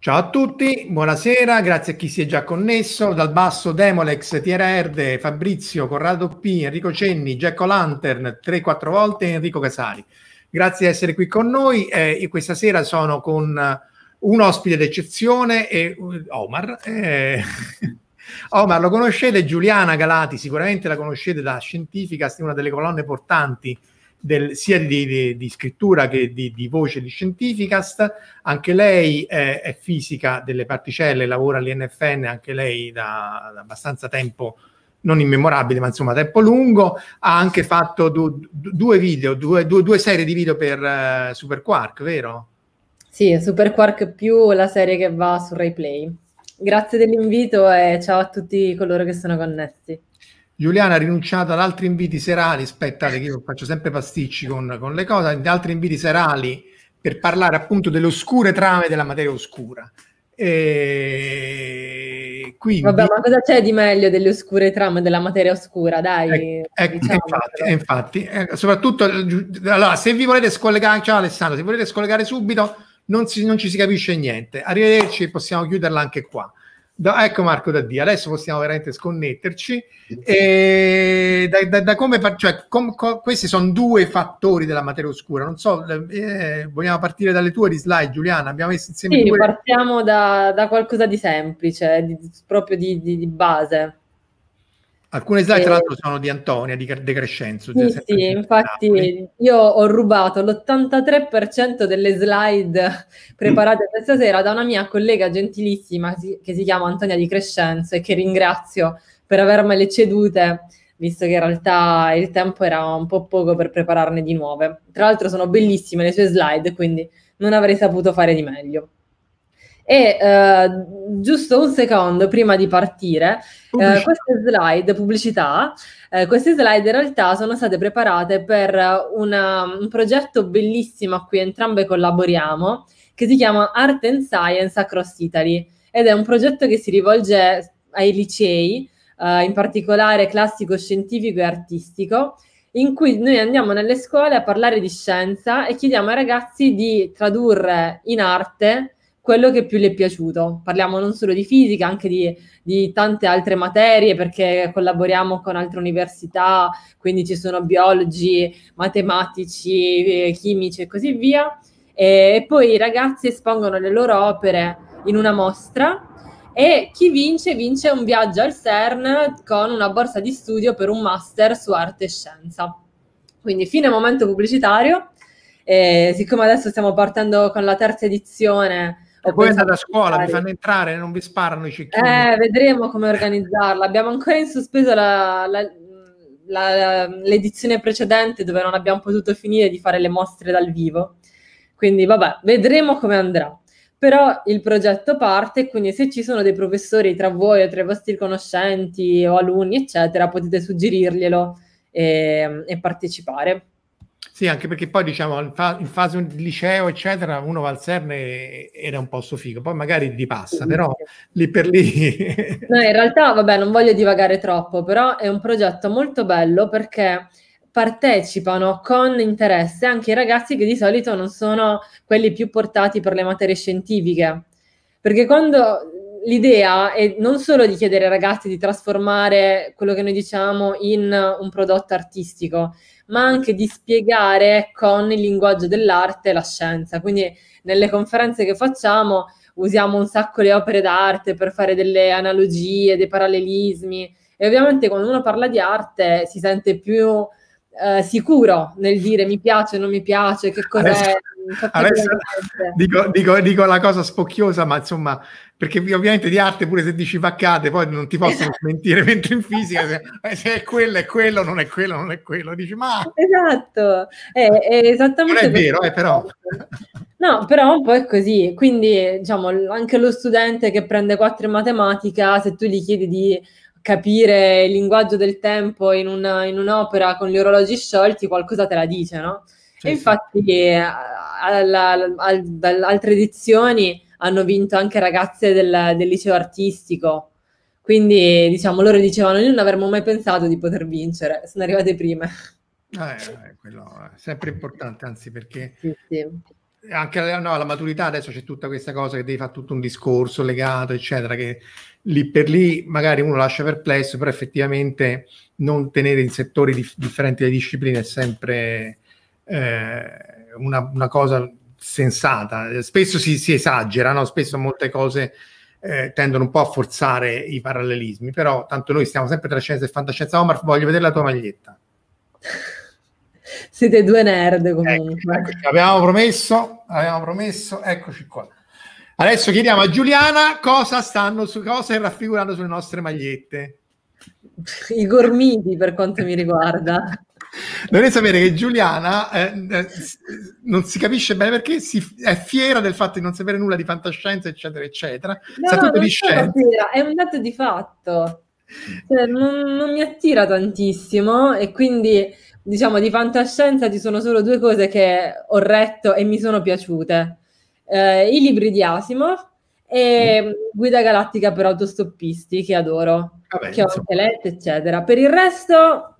Ciao a tutti, buonasera, grazie a chi si è già connesso, dal basso Demolex, Erde, Fabrizio, Corrado P, Enrico Cenni, Jack Lantern, 3-4 volte Enrico Casali. Grazie di essere qui con noi, eh, questa sera sono con eh, un ospite d'eccezione, e, uh, Omar. Eh, Omar lo conoscete, Giuliana Galati sicuramente la conoscete da scientifica, una delle colonne portanti del, sia di, di, di, scrittura che di, di, voce di Scientificast. Anche lei è, è, fisica delle particelle, lavora all'INFN anche lei da, da, abbastanza tempo, non immemorabile, ma insomma tempo lungo. Ha anche fatto du, du, due video, due, due, due, serie di video per uh, eh, Super Quark, vero? Sì, Super Quark più la serie che va su RaiPlay. Grazie dell'invito e ciao a tutti coloro che sono connessi. Giuliana ha rinunciato ad altri inviti serali, aspettate che io faccio sempre pasticci con, con le cose, ad altri inviti serali per parlare appunto delle oscure trame della materia oscura. E quindi... Vabbè, ma cosa c'è di meglio delle oscure trame della materia oscura? Dai, eh, diciamo, eh, infatti, eh, soprattutto allora, se vi volete scollegare, ciao Alessandro, se volete scollegare subito non, si, non ci si capisce niente. Arrivederci, possiamo chiuderla anche qua. Da, ecco Marco da Dio, adesso possiamo veramente sconnetterci. E da, da, da come, cioè, com, com, questi sono due fattori della materia oscura. Non so, eh, vogliamo partire dalle tue slide, Giuliana? Abbiamo messo insieme sì, due... partiamo da, qualcosa di semplice, di, proprio di, di, di base. Alcune slide, eh, tra l'altro, sono di Antonia, di De Crescenzo. Sì, sì infatti ah, Napoli. io ho rubato l'83% delle slide mm. preparate mm. questa sera da una mia collega gentilissima che si chiama Antonia Di Crescenzo e che ringrazio per avermele cedute, visto che in realtà il tempo era un po' poco per prepararne di nuove. Tra l'altro sono bellissime le sue slide, quindi non avrei saputo fare di meglio. E eh, giusto un secondo prima di partire, eh, queste slide, pubblicità, eh, queste slide in realtà sono state preparate per una, un progetto bellissimo a cui entrambe collaboriamo, che si chiama Art and Science Across Italy ed è un progetto che si rivolge ai licei, eh, in particolare classico, scientifico e artistico, in cui noi andiamo nelle scuole a parlare di scienza e chiediamo ai ragazzi di tradurre in arte quello che più le è piaciuto. Parliamo non solo di fisica, anche di, di tante altre materie, perché collaboriamo con altre università, quindi ci sono biologi, matematici, eh, chimici e così via. E poi i ragazzi espongono le loro opere in una mostra e chi vince vince un viaggio al CERN con una borsa di studio per un master su arte e scienza. Quindi fine momento pubblicitario, e siccome adesso stiamo partendo con la terza edizione e poi andate a scuola, vi fanno entrare, non vi sparano i cicchini. Eh, vedremo come organizzarla. Abbiamo ancora in sospeso la, la, la, l'edizione precedente dove non abbiamo potuto finire di fare le mostre dal vivo. Quindi vabbè, vedremo come andrà. Però il progetto parte, quindi se ci sono dei professori tra voi o tra i vostri conoscenti o alunni, eccetera, potete suggerirglielo e, e partecipare. Sì, anche perché poi diciamo in, fase di liceo, eccetera, uno va al CERN è un posto figo, poi magari gli passa, però lì per lì. no, in realtà, vabbè, non voglio divagare troppo, però è un progetto molto bello perché partecipano con interesse anche i ragazzi che di solito non sono quelli più portati per le materie scientifiche. Perché quando l'idea è non solo di chiedere ai ragazzi di trasformare quello che noi diciamo in un prodotto artistico, ma anche di spiegare con ecco, il linguaggio dell'arte la scienza. Quindi nelle conferenze che facciamo usiamo un sacco le opere d'arte per fare delle analogie, dei parallelismi e ovviamente quando uno parla di arte si sente più eh, sicuro nel dire mi piace, non mi piace, che cos'è. Adesso Adesso dico, dico, dico, la cosa spocchiosa, ma insomma, perché ovviamente di arte pure se dici vaccate, poi non ti possono esatto. mentire, mentre in fisica se, eh, se, è quello è quello, non è quello, non è quello, dici ma... Esatto, è, è esattamente... Non è vero, eh, però... No, però un po' è così, quindi diciamo anche lo studente che prende 4 in matematica, se tu gli chiedi di capire il linguaggio del tempo in, una, in, un'opera con gli orologi sciolti, qualcosa te la dice, no? Certo. e infatti eh, alla, al, da altre edizioni hanno vinto anche ragazze del, del, liceo artistico. Quindi, diciamo, loro dicevano: Noi non avremmo mai pensato di poter vincere, sono arrivate prime. eh, eh quello è sempre importante, anzi, perché sì, sì. anche no, alla maturità adesso c'è tutta questa cosa che devi fare tutto un discorso legato, eccetera, che lì per lì magari uno lascia perplesso, però effettivamente non tenere in settori dif- differenti le discipline è sempre. Eh, una, una cosa sensata. Spesso si, si esagera, no? spesso molte cose eh, tendono un po' a forzare i parallelismi, però tanto noi stiamo sempre tra scienza e fantascienza. Omar, voglio vedere la tua maglietta. Siete due nerd comunque. Ecco, eccoci, abbiamo promesso, abbiamo promesso, eccoci qua. Adesso chiediamo a Giuliana cosa stanno su cosa è raffigurato sulle nostre magliette. I gormiti per quanto mi riguarda. Dovrei sapere che Giuliana eh, eh, non si capisce bene perché si, è fiera del fatto di non sapere nulla di fantascienza, eccetera, eccetera. No, Sa tutto di Fiera, è un dato di fatto. Cioè, non, non, mi attira tantissimo e quindi diciamo di fantascienza ci sono solo due cose che ho retto e mi sono piaciute. Eh, I libri di Asimov e Guida Galattica per autostoppisti che adoro, Vabbè, che ho anche letto, eccetera. Per il resto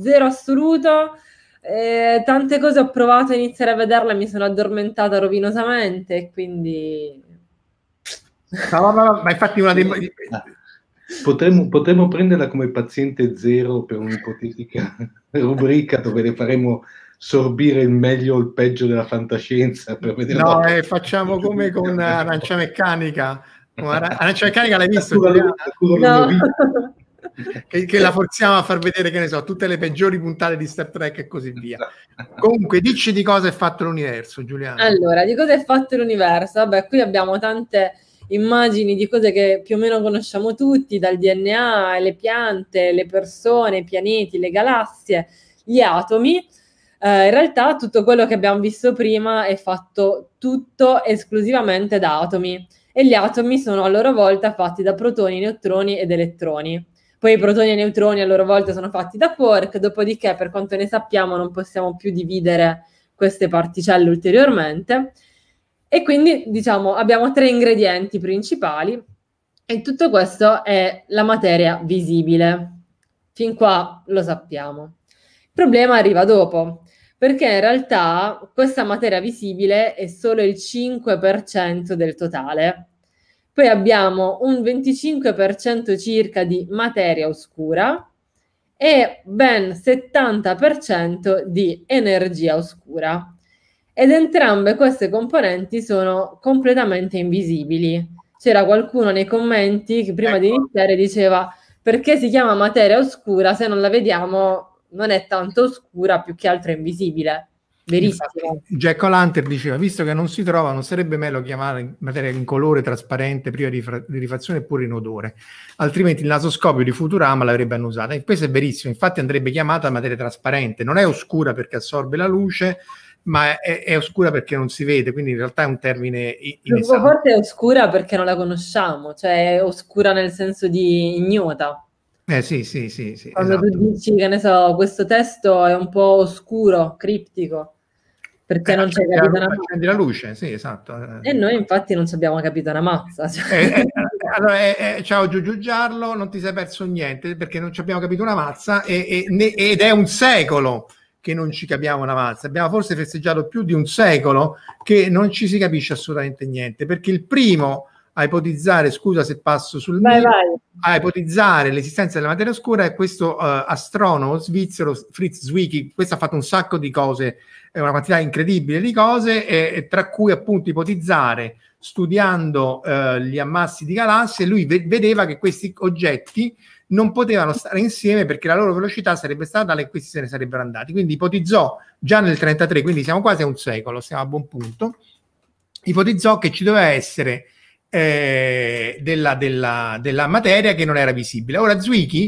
zero assoluto. Eh, tante cose ho provato a iniziare a vederla e mi sono addormentata rovinosamente, quindi... No, no, no, ma infatti una dei... Ah. Potremmo, potremmo, prenderla come paziente zero per un'ipotetica rubrica dove le faremo sorbire il meglio o il peggio della fantascienza per vedere... No, eh, facciamo come con Arancia Meccanica. Arancia Meccanica l'hai visto? La cura, la cura no. che, che, la forziamo a far vedere, che ne so, tutte le peggiori puntate di Star Trek e così via. Comunque, dici di cosa è fatto l'universo, Giuliano. Allora, di cosa è fatto l'universo? Vabbè, qui abbiamo tante immagini di cose che più o meno conosciamo tutti, dal DNA, le piante, le persone, i pianeti, le galassie, gli atomi. Eh, in realtà tutto quello che abbiamo visto prima è fatto tutto esclusivamente da atomi e gli atomi sono a loro volta fatti da protoni, neutroni ed elettroni. Poi i protoni e i neutroni a loro volta sono fatti da quark, dopodiché per quanto ne sappiamo non possiamo più dividere queste particelle ulteriormente. E quindi diciamo abbiamo tre ingredienti principali e tutto questo è la materia visibile. Fin qua lo sappiamo. Il problema arriva dopo, perché in realtà questa materia visibile è solo il 5% del totale poi abbiamo un 25% circa di materia oscura e ben 70% di energia oscura. Ed entrambe queste componenti sono completamente invisibili. C'era qualcuno nei commenti che prima ecco. di iniziare diceva perché si chiama materia oscura se non la vediamo non è tanto oscura, più che altro invisibile. Verissimo. Jack O'Lantern diceva, visto che non si trova, non sarebbe meglio chiamare materia incolore, trasparente, priva di, di rifazione eppure odore, altrimenti il nasoscopio di Futurama l'avrebbe annusata. E questo è verissimo, infatti andrebbe chiamata materia trasparente, non è oscura perché assorbe la luce, ma è, è oscura perché non si vede, quindi in realtà è un termine inesatto. Forse è oscura perché non la conosciamo, cioè è oscura nel senso di ignota. Eh sì, sì, sì. sì Quando esatto. tu dici che ne so, questo testo è un po' oscuro, criptico, perché eh, non c'è capito una mazza. la luce, sì, esatto. E noi infatti non ci abbiamo capito una mazza. Cioè. Eh, eh, allora, eh, eh, ciao Giugiu Giarlo, non ti sei perso niente, perché non ci abbiamo capito una mazza e, e, ne, ed è un secolo che non ci capiamo una mazza. Abbiamo forse festeggiato più di un secolo che non ci si capisce assolutamente niente, perché il primo a ipotizzare, scusa se passo sul vai, mio, vai. a ipotizzare l'esistenza della materia oscura è questo uh, astronomo svizzero Fritz Zwicky, questo ha fatto un sacco di cose, una quantità incredibile di cose, e, e tra cui appunto ipotizzare, studiando uh, gli ammassi di galassie, lui ve- vedeva che questi oggetti non potevano stare insieme perché la loro velocità sarebbe stata tale e questi se ne sarebbero andati. Quindi ipotizzò già nel 1933, quindi siamo quasi a un secolo, siamo a buon punto, ipotizzò che ci doveva essere eh, della, della, della, materia che non era visibile. Ora Zwicky,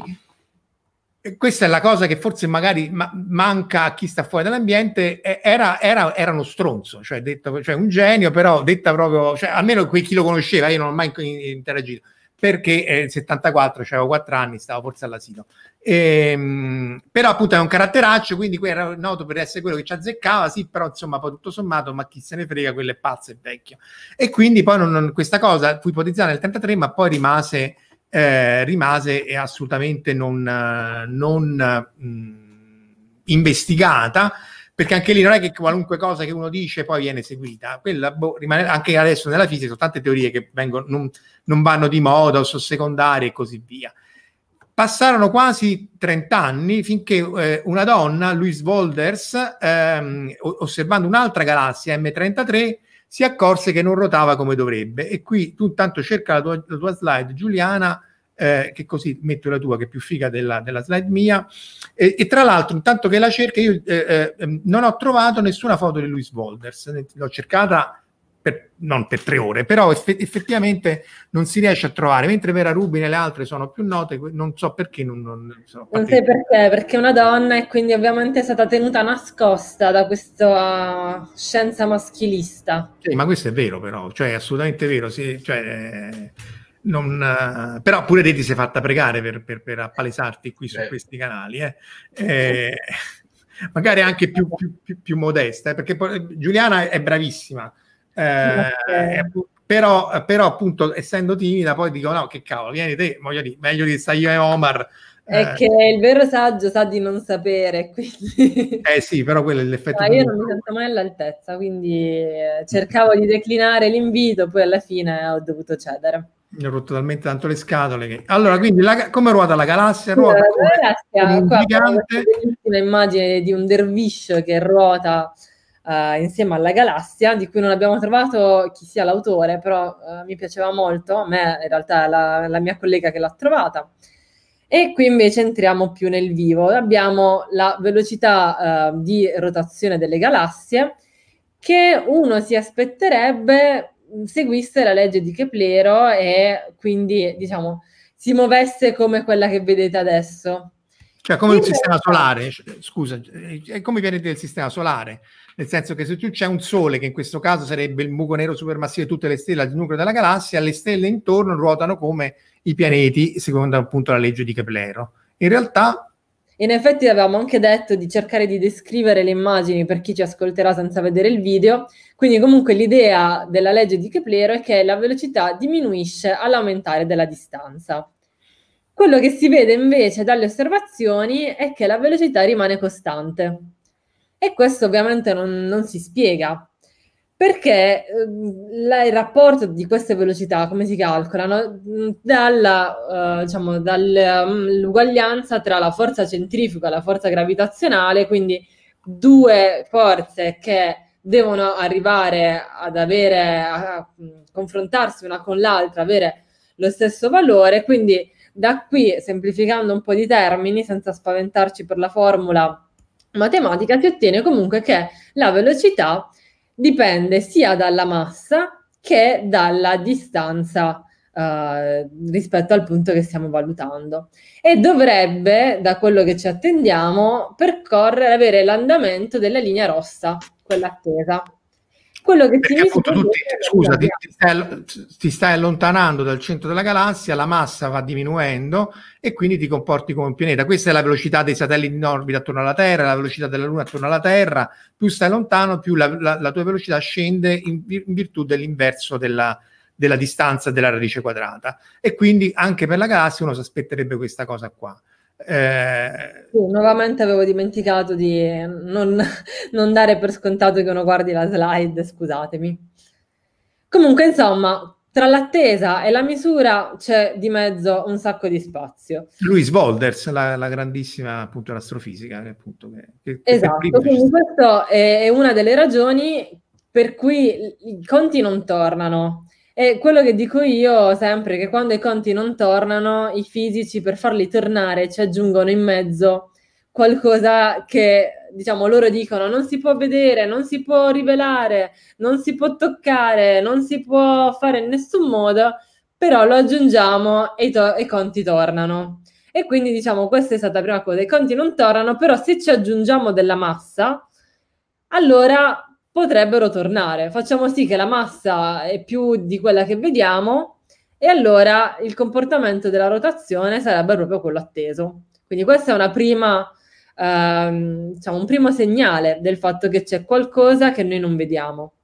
eh, questa è la cosa che forse magari ma- manca a chi sta fuori dall'ambiente, eh, era, era, era, uno stronzo, cioè, detto, cioè, un genio, però detta proprio, cioè, almeno chi lo conosceva, io non ho mai interagito perché nel eh, 74 avevo 4 anni, stavo forse all'asilo. Ehm, però appunto è un caratteraccio, quindi era noto per essere quello che ci azzeccava, sì, però insomma poi tutto sommato, ma chi se ne frega, quello è pazzo e vecchio. E quindi poi non, non, questa cosa fu ipotizzata nel 33, ma poi rimase, eh, rimase assolutamente non, non mh, mm, investigata perché anche lì non è che qualunque cosa che uno dice poi viene seguita, Quella, boh, rimane, anche adesso nella fisica sono tante teorie che vengono, non, non vanno di moda o sono secondarie e così via. Passarono quasi 30 anni finché eh, una donna, Louise Wolders, ehm, osservando un'altra galassia M33, si accorse che non rotava come dovrebbe. E qui tu intanto cerca la tua, la tua slide, Giuliana, eh, che così metto la tua che è più figa della, della slide mia e, e, tra l'altro intanto che la cerca io eh, eh, ehm, non ho trovato nessuna foto di Luis Wolders l'ho cercata per, non per tre ore però eff- effettivamente non si riesce a trovare mentre Vera Rubin e le altre sono più note non so perché non, non, sono non sai perché perché è una donna e quindi ovviamente è stata tenuta nascosta da questa scienza maschilista sì ma questo è vero però cioè è assolutamente vero sì, cioè, non, eh, però pure te ti sei fatta pregare per, per, per appalesarti qui su Beh. Certo. questi canali. Eh. Eh, magari anche più, più, più, più modesta, eh, perché eh, Giuliana è bravissima. Okay. Eh, però, però, appunto essendo timida poi dico no che cavolo vieni te voglio dire meglio di stai io e Omar è eh. che il vero saggio sa di non sapere, quindi... Eh sì, però quello è l'effetto... No, io non mi sento mai all'altezza, quindi cercavo di declinare l'invito, poi alla fine ho dovuto cedere mi ho rotto talmente tanto le scatole che... Allora, quindi la, come ruota la galassia? Ruota la galassia, qua gigante... una di un dervish che ruota uh, insieme alla galassia, di cui non abbiamo trovato chi sia l'autore, però uh, mi piaceva molto, a me in realtà la, la mia collega che l'ha trovata. E qui invece entriamo più nel vivo. Abbiamo la velocità uh, di rotazione delle galassie che uno si aspetterebbe Mm, seguisse la legge di Keplero e quindi, diciamo, si muovesse come quella che vedete adesso. Cioè, come Invece... il sistema solare, eh, scusa, è eh, come viene del sistema solare, nel senso che se tu c'è un sole, che in questo caso sarebbe il buco nero supermassivo di tutte le stelle al nucleo della galassia, le stelle intorno ruotano come i pianeti, secondo appunto la legge di Keplero. In realtà in effetti avevamo anche detto di cercare di descrivere le immagini per chi ci ascolterà senza vedere il video, quindi comunque l'idea della legge di Keplero è che la velocità diminuisce all'aumentare della distanza. Quello che si vede invece dalle osservazioni è che la velocità rimane costante. E questo ovviamente non, non si spiega, perché ehm, la, il rapporto di queste velocità, come si calcolano? Mm, dalla, eh, diciamo, dall'uguaglianza mm, tra la forza centrifuga e la forza gravitazionale, quindi due forze che devono arrivare ad avere, a mm, confrontarsi una con l'altra, avere lo stesso valore, quindi da qui, semplificando un po' di termini, senza spaventarci per la formula matematica, si ottiene comunque che la velocità dipende sia dalla massa che dalla distanza eh, rispetto al punto che stiamo valutando e dovrebbe, da quello che ci attendiamo, percorrere, avere l'andamento della linea rossa, quella attesa. Quello che Perché appunto tu scusa, ti, ti, stai, ti, stai, allontanando dal centro della galassia, la massa va diminuendo e quindi ti comporti come un pianeta. Questa è la velocità dei satelliti in orbita attorno alla Terra, la velocità della Luna attorno alla Terra. Più stai lontano, più la, la, la tua velocità scende in, in virtù dell'inverso della, della distanza della radice quadrata. E quindi anche per la galassia uno si aspetterebbe questa cosa qua. Eh... Sì, nuovamente avevo dimenticato di non, non, dare per scontato che uno guardi la slide, scusatemi. Comunque, insomma, tra l'attesa e la misura c'è di mezzo un sacco di spazio. Louis Wolders, la, la, grandissima appunto l'astrofisica, appunto, che, che esatto, quindi questa è una delle ragioni per cui i conti non tornano. E quello che dico io sempre che quando i conti non tornano, i fisici per farli tornare ci aggiungono in mezzo qualcosa che diciamo loro dicono non si può vedere, non si può rivelare, non si può toccare, non si può fare in nessun modo, però lo aggiungiamo e i, to- i conti tornano. E quindi diciamo questa è stata la prima cosa, i conti non tornano, però se ci aggiungiamo della massa, allora potrebbero tornare. Facciamo sì che la massa è più di quella che vediamo e allora il comportamento della rotazione sarebbe proprio quello atteso. Quindi questo è una prima, ehm, diciamo, un primo segnale del fatto che c'è qualcosa che noi non vediamo.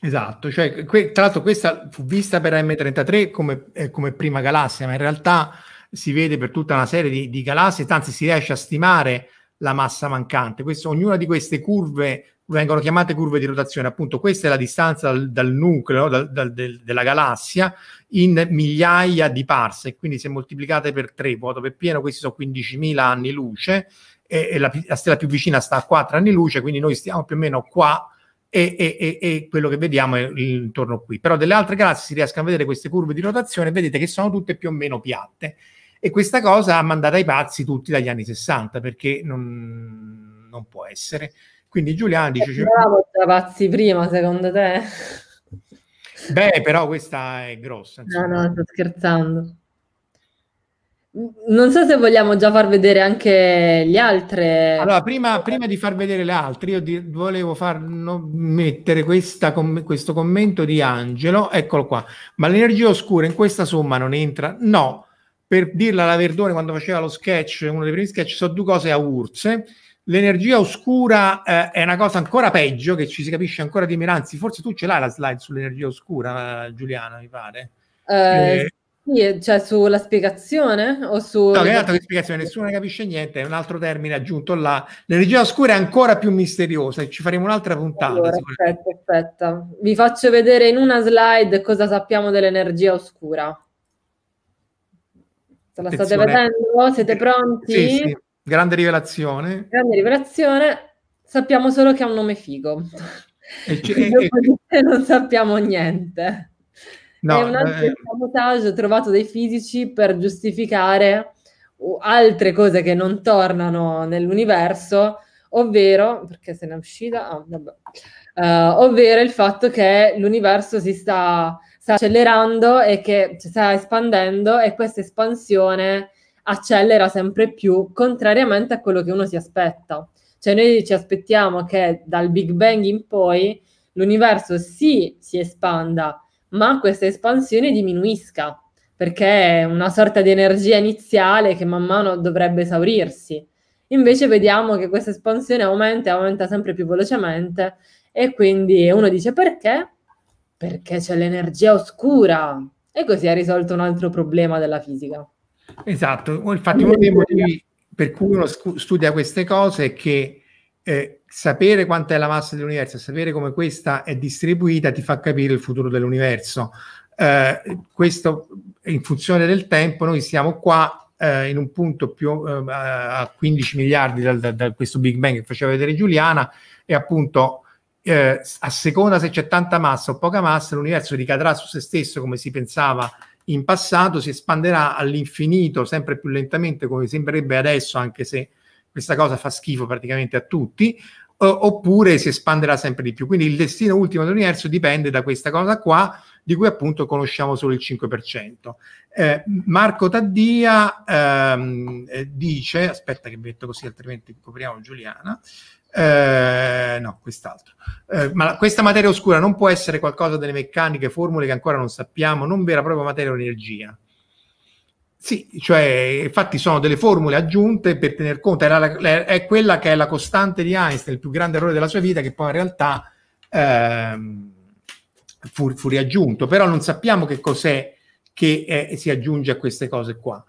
Esatto, cioè, que- tra l'altro questa fu vista per M33 come, eh, come, prima galassia, ma in realtà si vede per tutta una serie di, di galassie, anzi si riesce a stimare la massa mancante. Questo, ognuna di queste curve vengono chiamate curve di rotazione, appunto questa è la distanza dal, dal nucleo dal, dal, del, della galassia in migliaia di parse, quindi se moltiplicate per 3, vuoto per pieno, questi sono 15.000 anni luce e, e la, la, stella più vicina sta a 4 anni luce, quindi noi stiamo più o meno qua e, e, e quello che vediamo è intorno qui. Però delle altre galassie si riescono a vedere queste curve di rotazione, vedete che sono tutte più o meno piatte e questa cosa ha mandato ai pazzi tutti dagli anni 60 perché non, non può essere. Quindi Giuliano dice... Bravo cioè, Travazzi prima, secondo te? Beh, però questa è grossa. Insomma. No, no, sto scherzando. Non so se vogliamo già far vedere anche gli altri. Allora, prima, prima di far vedere le altre, io di, volevo far no, mettere questa, com, questo commento di Angelo, eccolo qua. Ma l'energia oscura in questa somma non entra? No, per dirla alla Verdone quando faceva lo sketch, uno dei primi sketch, sono due cose a Urse, L'energia oscura eh, è una cosa ancora peggio, che ci si capisce ancora di meno. Anzi, forse tu ce l'hai la slide sull'energia oscura, eh, Giuliana, mi pare. Eh, eh. Sì, cioè sulla spiegazione? O su... No, che altro che spiegazione, nessuno ne capisce niente, è un altro termine aggiunto là. L'energia oscura è ancora più misteriosa e ci faremo un'altra puntata. Allora, aspetta, aspetta. Vi faccio vedere in una slide cosa sappiamo dell'energia oscura. Se la state vedendo? Siete eh, pronti? Sì, sì. Grande rivelazione. Grande rivelazione. Sappiamo solo che ha un nome figo. E c- e... non sappiamo niente. No, è un altro eh... eh. sabotaggio trovato dai fisici per giustificare altre cose che non tornano nell'universo, ovvero, perché se ne è uscita, ah, uh, ovvero il fatto che l'universo si sta, sta accelerando e che si cioè, sta espandendo e questa espansione accelera sempre più, contrariamente a quello che uno si aspetta. Cioè noi ci aspettiamo che dal Big Bang in poi l'universo sì si espanda, ma questa espansione diminuisca, perché è una sorta di energia iniziale che man mano dovrebbe esaurirsi. Invece vediamo che questa espansione aumenta e aumenta sempre più velocemente e quindi uno dice perché? Perché c'è l'energia oscura. E così ha risolto un altro problema della fisica. Esatto, infatti uno dei motivi per cui uno studia queste cose è che eh, sapere quanta è la massa dell'universo, sapere come questa è distribuita ti fa capire il futuro dell'universo. Eh, questo in funzione del tempo, noi siamo qua eh, in un punto più eh, a 15 miliardi da, da, da questo Big Bang che faceva vedere Giuliana e appunto eh, a seconda se c'è tanta massa o poca massa l'universo ricadrà su se stesso come si pensava in passato si espanderà all'infinito sempre più lentamente come sembrerebbe adesso anche se questa cosa fa schifo praticamente a tutti oppure si espanderà sempre di più. Quindi il destino ultimo dell'universo dipende da questa cosa qua, di cui appunto conosciamo solo il 5%. Eh, Marco Taddia ehm, eh, dice, aspetta che metto così altrimenti copriamo Giuliana, eh, no, quest'altro. Eh, ma la, questa materia oscura non può essere qualcosa delle meccaniche, formule che ancora non sappiamo, non vera proprio materia o energia. Sì, cioè, infatti sono delle formule aggiunte per tener conto, la, la, è quella che è la costante di Einstein, il più grande errore della sua vita, che poi in realtà ehm, fu, fu riaggiunto, però non sappiamo che cos'è che è, eh, si aggiunge a queste cose qua.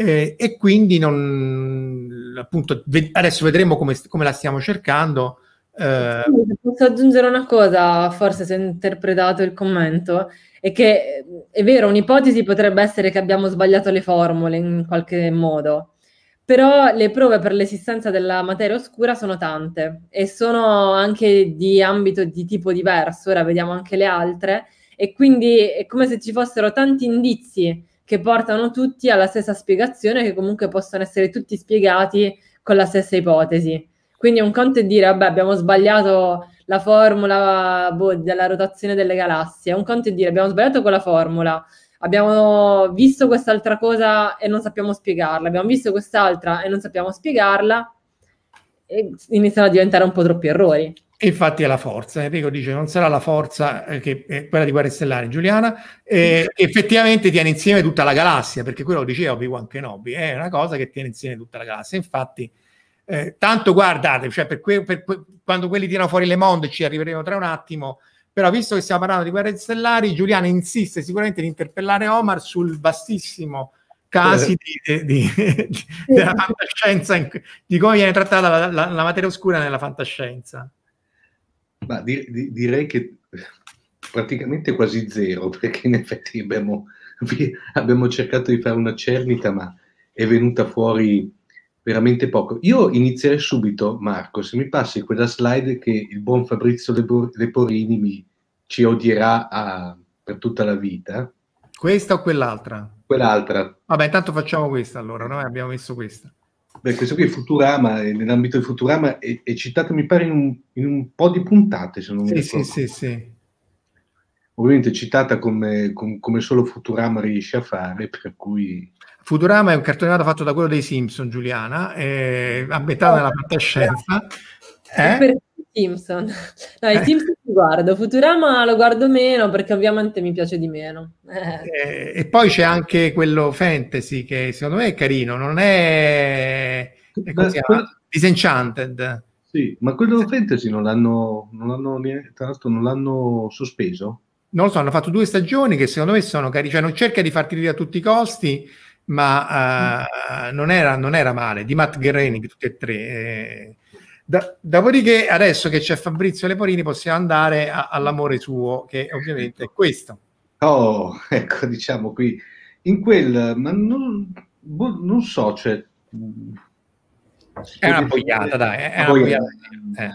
Eh, e quindi non, appunto, ve- adesso vedremo come, come, la stiamo cercando. Eh. Sì, posso aggiungere una cosa, forse se ho interpretato il commento, è che è vero, un'ipotesi potrebbe essere che abbiamo sbagliato le formule in qualche modo, però le prove per l'esistenza della materia oscura sono tante e sono anche di ambito di tipo diverso, ora vediamo anche le altre, e quindi è come se ci fossero tanti indizi che portano tutti alla stessa spiegazione, che comunque possono essere tutti spiegati con la stessa ipotesi. Quindi un conto è dire, vabbè, abbiamo sbagliato la formula boh, della rotazione delle galassie, un conto è dire, abbiamo sbagliato quella formula, abbiamo visto quest'altra cosa e non sappiamo spiegarla, abbiamo visto quest'altra e non sappiamo spiegarla, e iniziano a diventare un po' troppi errori. Infatti è la forza, eh, Enrico dice non sarà la forza eh, che è quella di Guerre Stellari, Giuliana, eh, effettivamente tiene insieme tutta la galassia, perché quello diceva Obi-Wan Kenobi, è una cosa che tiene insieme tutta la galassia, infatti eh, tanto guardate, cioè per que- per que- quando quelli tirano fuori Le Monde ci arriveremo tra un attimo, però visto che stiamo parlando di Guerre Stellari, Giuliana insiste sicuramente di interpellare Omar sul vastissimo casi di, di, di, della fantascienza, di come viene trattata la, la, la materia oscura nella fantascienza. Ma di, di, direi che praticamente quasi zero, perché in effetti abbiamo, abbiamo, cercato di fare una cernita, ma è venuta fuori veramente poco. Io inizierei subito, Marco, se mi passi quella slide che il buon Fabrizio Leporini mi, ci odierà a, per tutta la vita. Questa o quell'altra? Quell'altra. Vabbè, intanto facciamo questa allora, noi abbiamo messo questa. Beh, questo qui è Futurama, è eh, nell'ambito di Futurama è, è citato, mi pare, in un, in un, po' di puntate, se non sì, mi ricordo. Sì, sì, sì. Ovviamente è citata come, com, come solo Futurama riesce a fare, per cui... Futurama è un cartone animato fatto da quello dei Simpson, Giuliana, eh, metà della fantascienza. Eh? Simpson. No, i Simpson li guardo, Futurama lo guardo meno perché ovviamente mi piace di meno. Eh. E, eh, e poi c'è anche quello fantasy che secondo me è carino, non è, è così, Disenchanted. Sì, ma quello fantasy non l'hanno, non l'hanno, tra l'altro non l'hanno sospeso? Non lo so, hanno fatto due stagioni che secondo me sono carine, cioè non cerca di farti ridere a tutti i costi, ma uh, mm. non, era, non, era, male, di Matt Groening tutti e tre. Eh da, dopodiché, adesso che c'è Fabrizio Leporini, possiamo andare a, all'amore suo, che ovviamente è questo. Oh, ecco, diciamo qui, in quel, ma non, boh, non so, cioè... È una boiata, dai, è una boiata. Eh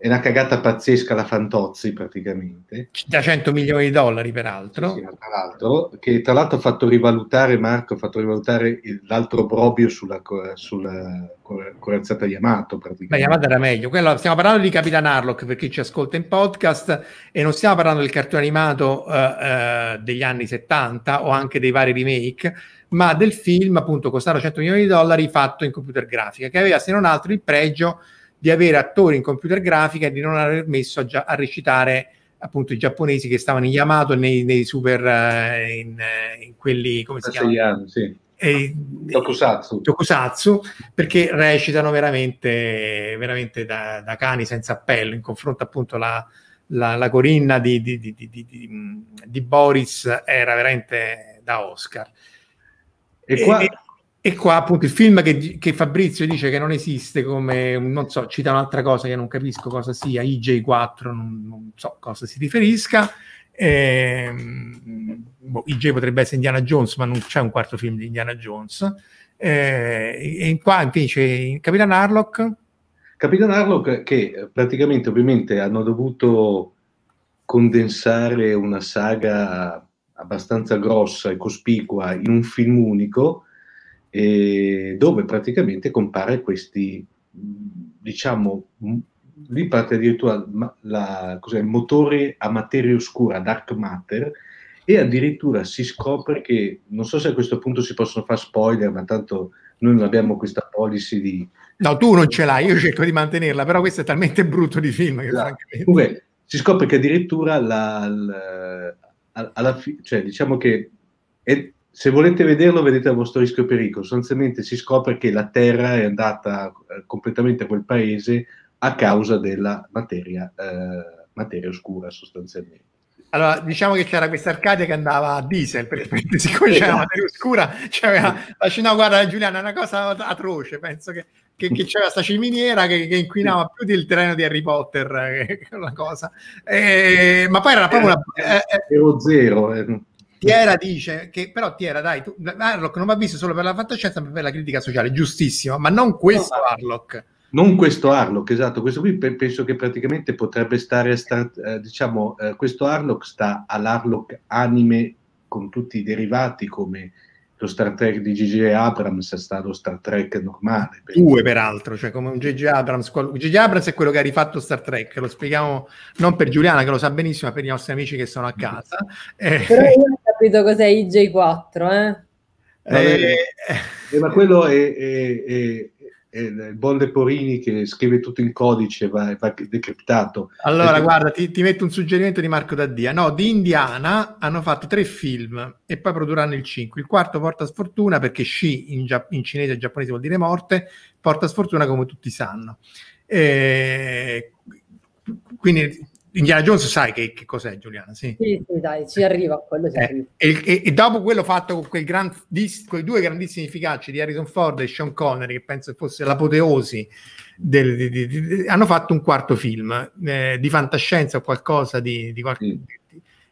è una cagata pazzesca la Fantozzi praticamente. Da 100 milioni di dollari peraltro. Sì, tra l'altro, che tra l'altro ha fatto rivalutare, Marco, ha fatto rivalutare l'altro proprio sulla, sulla corazzata di Yamato praticamente. Beh, Yamato era meglio. Quello, stiamo parlando di Capitan Harlock per chi ci ascolta in podcast e non stiamo parlando del cartone animato eh, eh degli anni 70 o anche dei vari remake, ma del film appunto costato 100 milioni di dollari fatto in computer grafica, che aveva se non altro il pregio di avere attori in computer grafica e di non aver messo a, a recitare appunto i giapponesi che stavano in Yamato nei, nei, super eh, in, eh, in, quelli come si chiama? Sì. E, eh, ah, tokusatsu. tokusatsu perché recitano veramente, veramente da, da, cani senza appello in confronto appunto alla la, la, Corinna di, di, di, di, Boris era veramente da Oscar. E, qua... E, e qua appunto il film che, che, Fabrizio dice che non esiste come, non so, cita un'altra cosa che non capisco cosa sia, IJ4, non, non so cosa si riferisca. Eh, boh, IJ potrebbe essere Indiana Jones, ma non c'è un quarto film di Indiana Jones. Eh, e qua invece Capitan Harlock. Capitan Harlock che eh, praticamente ovviamente hanno dovuto condensare una saga abbastanza grossa e cospicua in un film unico e dove praticamente compare questi, diciamo, lì parte addirittura la, il motore a materia oscura, dark matter, e addirittura si scopre che, non so se a questo punto si possono fare spoiler, ma tanto noi non abbiamo questa policy di... No, tu non ce l'hai, io cerco di mantenerla, però questo è talmente brutto di film che no, Comunque, si scopre che addirittura la, la, alla, alla, cioè, diciamo che è, se volete vederlo, vedete a vostro rischio e pericolo. Sostanzialmente si scopre che la Terra è andata eh, completamente a quel paese a causa della materia, eh, materia oscura, sostanzialmente. Allora, diciamo che c'era questa Arcadia che andava a diesel, perché siccome c'era la esatto. materia oscura, c'era cioè, no, guarda Giuliano, è una cosa atroce, penso che, che, che c'era questa ciminiera che, che, inquinava più del treno di Harry Potter, che eh, una cosa. Eh, ma poi era proprio una... Eh, eh ero zero. Eh. Tiera dice che però Tiera dai, tu, Harlock non va visto solo per la fantascienza ma per la critica sociale, giustissimo, ma non questo no, Harlock. Non questo Harlock, esatto, questo qui penso che praticamente potrebbe stare, star, eh, diciamo, eh, questo Harlock sta all'Harlock anime con tutti i derivati come lo Star Trek di G.J. Abrams sta lo Star Trek normale. Penso. Due peraltro, cioè come un G.J. Abrams. G.J. Abrams è quello che ha rifatto Star Trek, lo spieghiamo non per Giuliana che lo sa benissimo, ma per i nostri amici che sono a casa. Eh. Però io capito cos'è IJ4, eh? Eh, eh, ma quello è, è, è, è il Bolle Porini che scrive tutto in codice, va, va decriptato. Allora, Perché... guarda, ti, ti, metto un suggerimento di Marco Daddia. No, di Indiana hanno fatto tre film e poi produrranno il 5. Il quarto porta sfortuna perché sci in, gia- in cinese e giapponese vuol dire morte, porta sfortuna come tutti sanno. Eh, quindi Indiana Jones sai che, che cos'è Giuliana, sì. sì. Sì, dai, ci arriva a quello. Eh, arriva. E, e, e, dopo quello fatto con quei, grandis, quei due grandissimi efficaci di Harrison Ford e Sean Connery, che penso fosse l'apoteosi, del, di, di, di, hanno fatto un quarto film eh, di fantascienza o qualcosa di, qualche, mm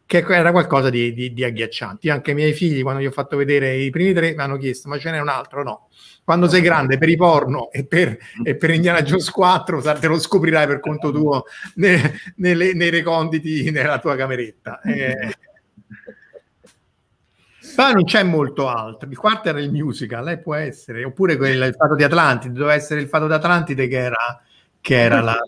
che era qualcosa di, di, di agghiacciante. Anche i miei figli, quando gli ho fatto vedere i primi tre, mi hanno chiesto: ma ce n'è un altro? No. Quando sei grande per i porno e per, e per Indiana Jones 4, te lo scoprirai per conto tuo nei, nei, nei reconditi nella tua cameretta. Eh. non c'è molto altro. Il quarto era il musical, eh, può essere, oppure quel, il fatto di Atlantide, doveva essere il fato di Atlantide che era, che era la,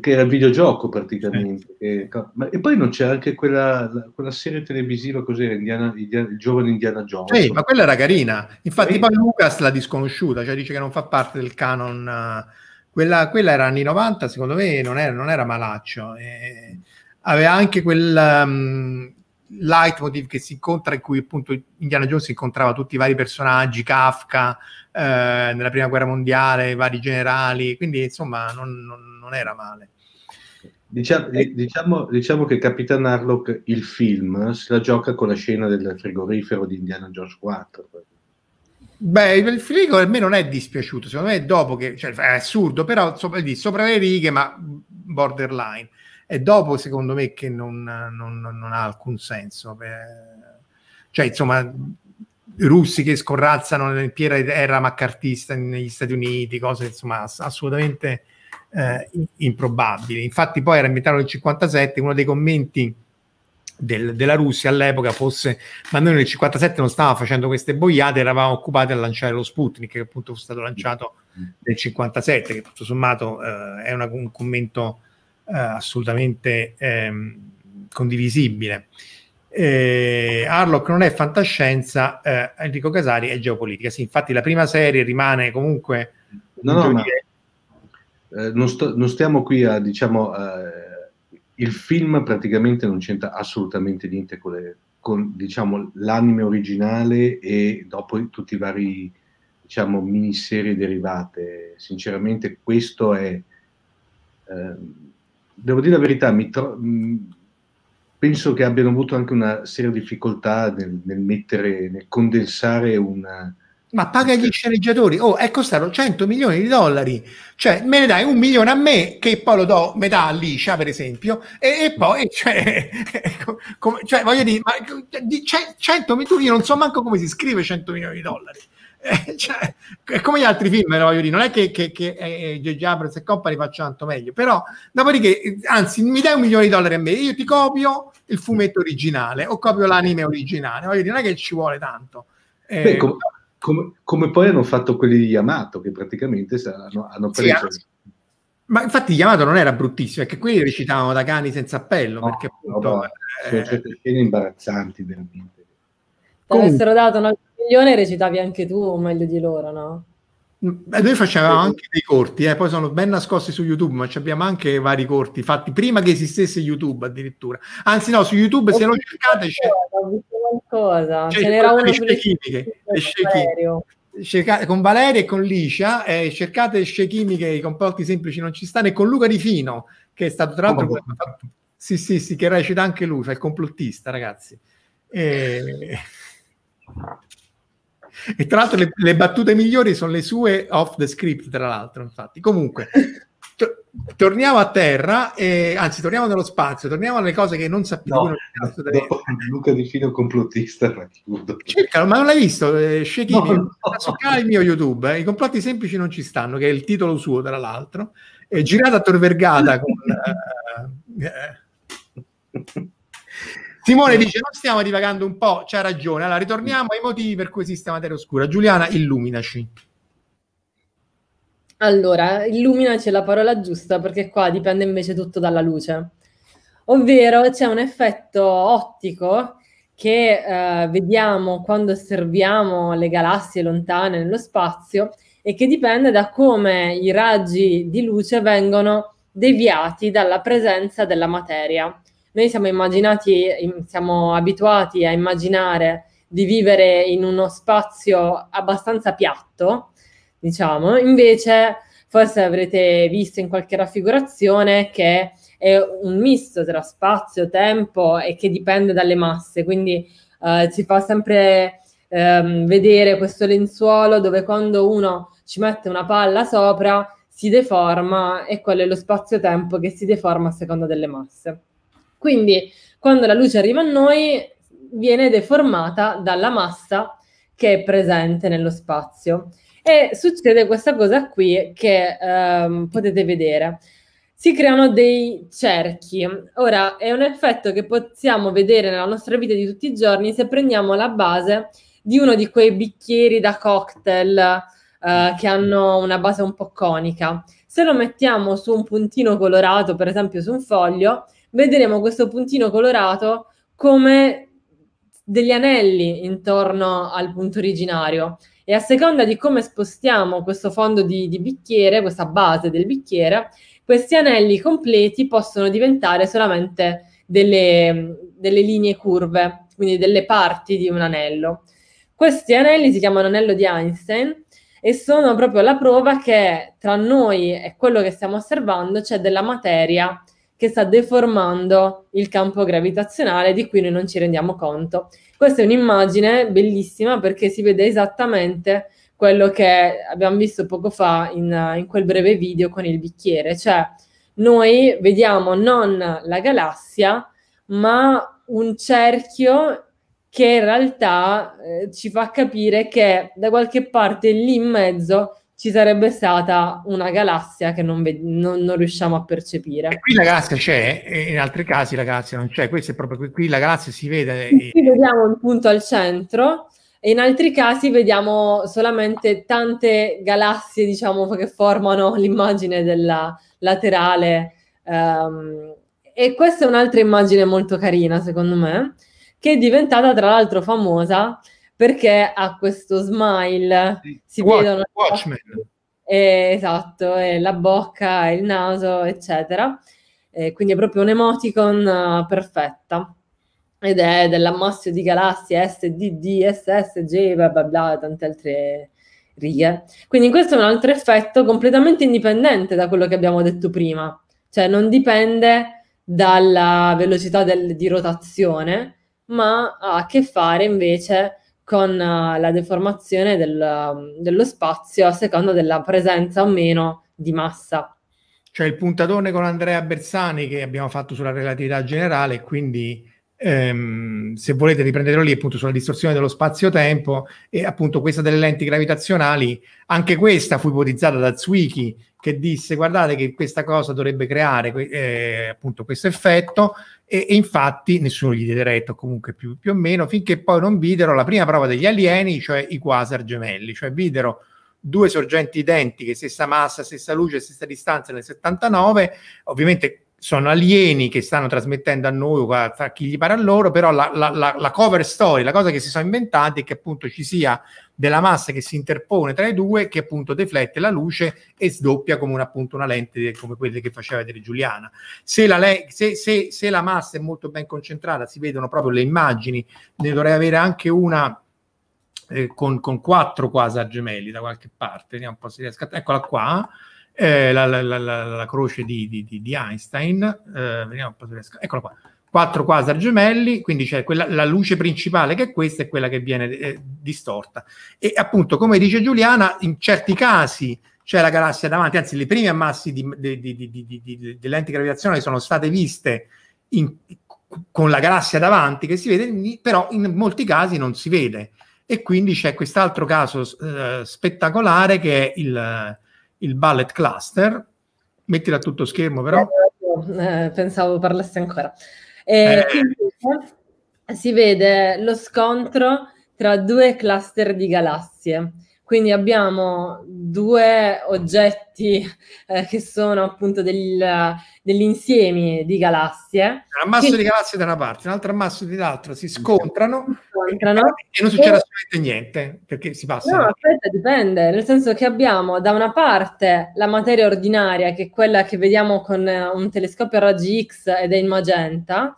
che era il videogioco praticamente. Sì. e poi non c'è anche quella, quella serie televisiva, cos'era, Indiana, Indiana, il giovane Indiana Jones. Sì, ma quella era carina. Infatti sì. poi Lucas l'ha disconosciuta, cioè dice che non fa parte del canon. Eh, quella, quella era anni 90, secondo me non era, non era malaccio. E aveva anche quel um, leitmotiv che si incontra in cui appunto Indiana Jones incontrava tutti i vari personaggi, Kafka, eh, nella prima guerra mondiale, i vari generali, quindi insomma non, non non era male. Diciamo, eh, diciamo, diciamo, che Capitan Harlock il film se la gioca con la scena del frigorifero di Indiana George 4. Beh, il frigo a me non è dispiaciuto, secondo me è dopo che, cioè, è assurdo, però sopra, lì, sopra le righe, ma borderline. È dopo, secondo me, che non, non, non ha alcun senso. Per... Eh. Cioè, insomma, russi che scorrazzano nel piena era maccartista negli Stati Uniti, cose, insomma, assolutamente eh, improbabili. Infatti poi era in metà del 57 uno dei commenti del, della Russia all'epoca fosse ma noi nel 57 non stavamo facendo queste boiate eravamo occupati a lanciare lo Sputnik che appunto fu stato lanciato nel 57 che tutto sommato eh, è una, un commento eh, assolutamente ehm, condivisibile eh, Harlock non è fantascienza eh, Enrico Casari è geopolitica sì infatti la prima serie rimane comunque no, no, ma, eh, non, sto, non, stiamo qui a, diciamo, eh, il film praticamente non c'entra assolutamente niente con, le, con diciamo, l'anime originale e dopo tutti i vari, diciamo, miniserie derivate. Sinceramente questo è... Eh, devo dire la verità, mi tro- penso che abbiano avuto anche una seria difficoltà nel, nel mettere, nel condensare una, ma paga gli sceneggiatori, oh, è costato ecco, 100 milioni di dollari, cioè me ne dai un milione a me che poi lo do metà a Licia, per esempio, e, e poi, cioè, ecco, come, cioè, voglio dire, ma, di 100 milioni, io non so manco come si scrive 100 milioni di dollari. Eh, cioè, è come gli altri film, voglio dire, non è che, che, che eh, J.J. Abrams e Company facciano tanto meglio, però dopodiché, anzi, mi dai un milione di dollari a me, io ti copio il fumetto originale o copio l'anime originale, voglio dire, non è che ci vuole tanto. Eh, Beh, com- come, come, poi hanno fatto quelli di Yamato, che praticamente hanno, hanno preso... Sì, ma infatti Yamato non era bruttissimo, è che qui recitavano da cani senza appello, no, perché appunto... No, no, eh, certe scene imbarazzanti veramente. Se avessero dato un altro milione recitavi anche tu o meglio di loro, no? Noi facevamo anche dei corti, eh, poi sono ben nascosti su YouTube, ma abbiamo anche vari corti fatti prima che esistesse YouTube addirittura. Anzi no, su YouTube se lo cercate c'è... Qualcosa. Ce cioè, n'era uno chimiche, con Valeria e con Licia eh, cercate scie chimiche i comporti semplici non ci stanno e con Luca Di Fino, che è stato tra l'altro oh, fatto, sì sì sì che recita anche lui fa il complottista ragazzi e... Eh, e tra l'altro le, le, battute migliori sono le sue off the script, tra l'altro, infatti. Comunque, to- torniamo a terra, e, anzi, torniamo nello spazio, torniamo alle cose che non sappiamo. No, dopo Luca Di Fino complottista, ma Cercalo, ma non l'hai visto? Eh, Shekini, no, no. il mio YouTube, eh, i complotti semplici non ci stanno, che è il titolo suo, tra l'altro, è girato a Tor Vergata con... Eh, eh, Simone eh. dice: Non stiamo divagando un po', c'ha ragione. Allora, ritorniamo ai motivi per cui esiste materia oscura. Giuliana, illuminaci. Allora, illuminaci è la parola giusta perché qua dipende invece tutto dalla luce. Ovvero c'è un effetto ottico che eh, vediamo quando osserviamo le galassie lontane nello spazio e che dipende da come i raggi di luce vengono deviati dalla presenza della materia. Noi siamo immaginati, siamo abituati a immaginare di vivere in uno spazio abbastanza piatto, diciamo, invece forse avrete visto in qualche raffigurazione che è un misto tra spazio, tempo e che dipende dalle masse, quindi eh, si fa sempre ehm, vedere questo lenzuolo dove quando uno ci mette una palla sopra si deforma e quello è lo spazio-tempo che si deforma a seconda delle masse. Quindi quando la luce arriva a noi viene deformata dalla massa che è presente nello spazio. E succede questa cosa qui che ehm, potete vedere. Si creano dei cerchi. Ora, è un effetto che possiamo vedere nella nostra vita di tutti i giorni se prendiamo la base di uno di quei bicchieri da cocktail eh, che hanno una base un po' conica. Se lo mettiamo su un puntino colorato, per esempio su un foglio, vedremo questo puntino colorato come degli anelli intorno al punto originario e a seconda di come spostiamo questo fondo di, di bicchiere, questa base del bicchiere, questi anelli completi possono diventare solamente delle, delle linee curve, quindi delle parti di un anello. Questi anelli si chiamano anello di Einstein e sono proprio la prova che tra noi e quello che stiamo osservando c'è della materia che sta deformando il campo gravitazionale di cui noi non ci rendiamo conto. Questa è un'immagine bellissima perché si vede esattamente quello che abbiamo visto poco fa in, in quel breve video con il bicchiere, cioè noi vediamo non la galassia, ma un cerchio che in realtà eh, ci fa capire che da qualche parte lì in mezzo ci sarebbe stata una galassia che non, ve- non, non riusciamo a percepire. E qui la galassia c'è, e in altri casi la galassia non c'è, Questa è proprio qui la galassia si vede. E... Qui vediamo il punto al centro e in altri casi vediamo solamente tante galassie, diciamo, che formano l'immagine della laterale. Um, e questa è un'altra immagine molto carina, secondo me, che è diventata tra l'altro famosa perché ha questo smile. Si Watch, vedono Watchmen. Eh, esatto, eh, la bocca, il naso, eccetera. Eh, quindi è proprio un emoticon eh, perfetta. Ed è dell'ammasso di galassie SDD, SSG, bla bla bla, tante altre righe. Quindi questo è un altro effetto completamente indipendente da quello che abbiamo detto prima. Cioè non dipende dalla velocità del, di rotazione, ma ha a che fare invece con eh, la deformazione del, mm, dello spazio a seconda della presenza o meno di massa. Cioè il puntatone con Andrea Bersani che abbiamo fatto sulla relatività generale, quindi ehm, se volete riprenderlo lì appunto sulla distorsione dello spazio-tempo e appunto questa delle lenti gravitazionali, anche questa fu ipotizzata da Zwicky che disse guardate che questa cosa dovrebbe creare eh, appunto questo effetto, e, e, infatti nessuno gli diede retto comunque più, più, o meno finché poi non videro la prima prova degli alieni cioè i quasar gemelli cioè videro due sorgenti identiche stessa massa, stessa luce, stessa distanza nel 79 ovviamente sono alieni che stanno trasmettendo a noi o a, chi gli pare a loro però la, la, la, la cover story, la cosa che si sono inventati è che appunto ci sia della massa che si interpone tra i due che appunto deflette la luce e sdoppia come una, appunto una lente come quelle che faceva vedere Giuliana. Se la, le- se, se, se la massa è molto ben concentrata si vedono proprio le immagini, ne dovrei avere anche una eh, con, con quattro quasar gemelli da qualche parte, vediamo un po' se riesco Eccola qua. Eh, la, la, la, croce di, di, di Einstein, eh, vediamo un po' se riesco. Eccola qua quattro quasar gemelli, quindi c'è quella, la luce principale che è questa e quella che viene eh, distorta. E appunto, come dice Giuliana, in certi casi c'è la galassia davanti, anzi le prime ammassi di, di, di, di lenti gravitazionali sono state viste in, con la galassia davanti che si vede, però in molti casi non si vede. E quindi c'è quest'altro caso eh, spettacolare che è il, il Ballet Cluster. Mettila a tutto schermo, però. Eh, pensavo parlasse ancora. Eh, eh. eh. Si vede lo scontro tra due cluster di galassie quindi abbiamo due oggetti eh, che sono appunto del, degli insiemi di galassie. Un ammasso che... di galassie da una parte, un altro ammasso dall'altra, si scontrano, scontrano e non succede e... assolutamente niente perché si passa. No, aspetta, dipende, nel senso che abbiamo da una parte la materia ordinaria, che è quella che vediamo con eh, un telescopio a raggi X ed è in magenta,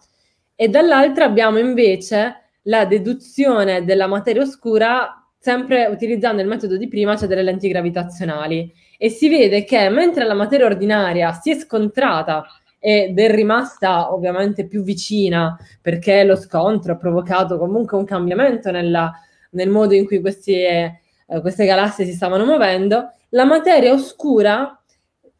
e dall'altra abbiamo invece la deduzione della materia oscura sempre utilizzando il metodo di prima, cioè delle lenti gravitazionali. E si vede che mentre la materia ordinaria si è scontrata ed è rimasta ovviamente più vicina perché lo scontro ha provocato comunque un cambiamento nella, nel modo in cui questi, eh, queste galassie si stavano muovendo, la materia oscura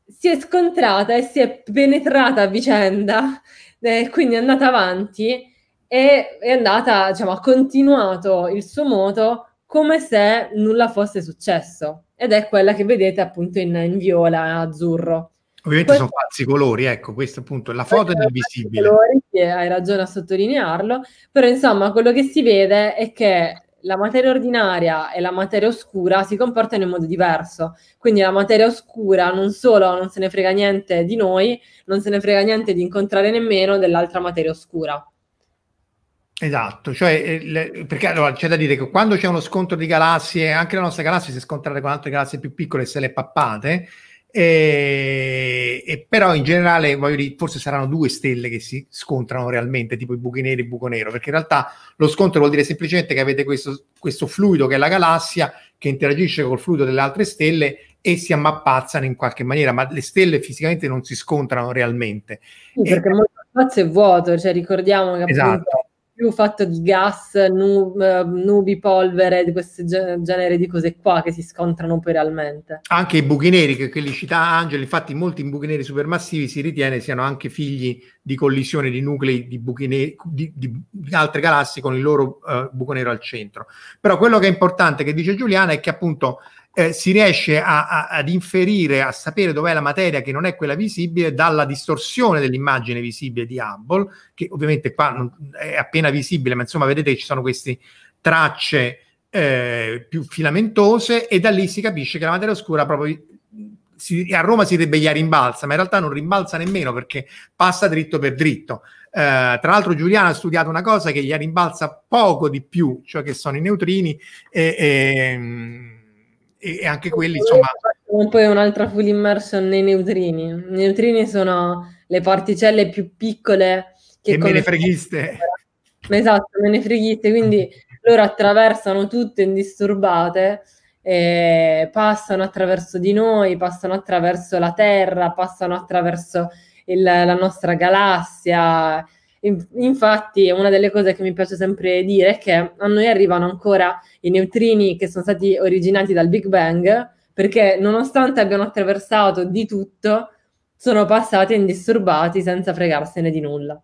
si è scontrata e si è penetrata a vicenda, eh, quindi è andata avanti e è andata, diciamo, ha continuato il suo moto come se nulla fosse successo. Ed è quella che vedete appunto in, in viola azzurro. Ovviamente questo, sono falsi colori, ecco, questo appunto, la foto è invisibile. Colori, hai ragione a sottolinearlo, però insomma quello che si vede è che la materia ordinaria e la materia oscura si comportano in modo diverso. Quindi la materia oscura non solo non se ne frega niente di noi, non se ne frega niente di incontrare nemmeno dell'altra materia oscura. Esatto, cioè, eh, le, perché allora, c'è da dire che quando c'è uno scontro di galassie, anche la nostra galassia si scontra con altre galassie più piccole se le pappate, e, eh, e però in generale dire, forse saranno due stelle che si scontrano realmente, tipo i buchi neri e il buco nero, perché in realtà lo scontro vuol dire semplicemente che avete questo, questo fluido che è la galassia, che interagisce col fluido delle altre stelle e si ammappazzano in qualche maniera, ma le stelle fisicamente non si scontrano realmente. Sì, perché e, molto spazio è vuoto, cioè ricordiamo che esatto. appunto più fatto di gas, nub, ehm, nubi, polvere, di questo genere di cose qua che si scontrano poi realmente. Anche i buchi neri che, che li cita Angelo, infatti molti buchi neri supermassivi si ritiene siano anche figli di collisione di nuclei di, buchi neri, di, di, altre galassie con il loro uh, buco nero al centro. Però quello che è importante che dice Giuliana è che appunto eh, si riesce a, a, ad inferire, a sapere dov'è la materia che non è quella visibile dalla distorsione dell'immagine visibile di Hubble, che ovviamente qua non, è appena visibile, ma insomma vedete che ci sono queste tracce eh, più filamentose e da lì si capisce che la materia oscura proprio si, a Roma si direbbe rimbalza, ma in realtà non rimbalza nemmeno perché passa dritto per dritto. Eh, tra l'altro Giuliano ha studiato una cosa che gli rimbalza poco di più, cioè che sono i neutrini e, e ehm, e, e anche quelli, insomma... Non poi un'altra full immersion nei neutrini. I neutrini sono le particelle più piccole che... E me ne freghiste. Esatto, me ne freghiste, quindi loro attraversano tutte indisturbate, eh, passano attraverso di noi, passano attraverso la Terra, passano attraverso il, la nostra galassia, Infatti, una delle cose che mi piace sempre dire è che a noi arrivano ancora i neutrini che sono stati originati dal Big Bang, perché nonostante abbiano attraversato di tutto, sono passati indisturbati senza fregarsene di nulla.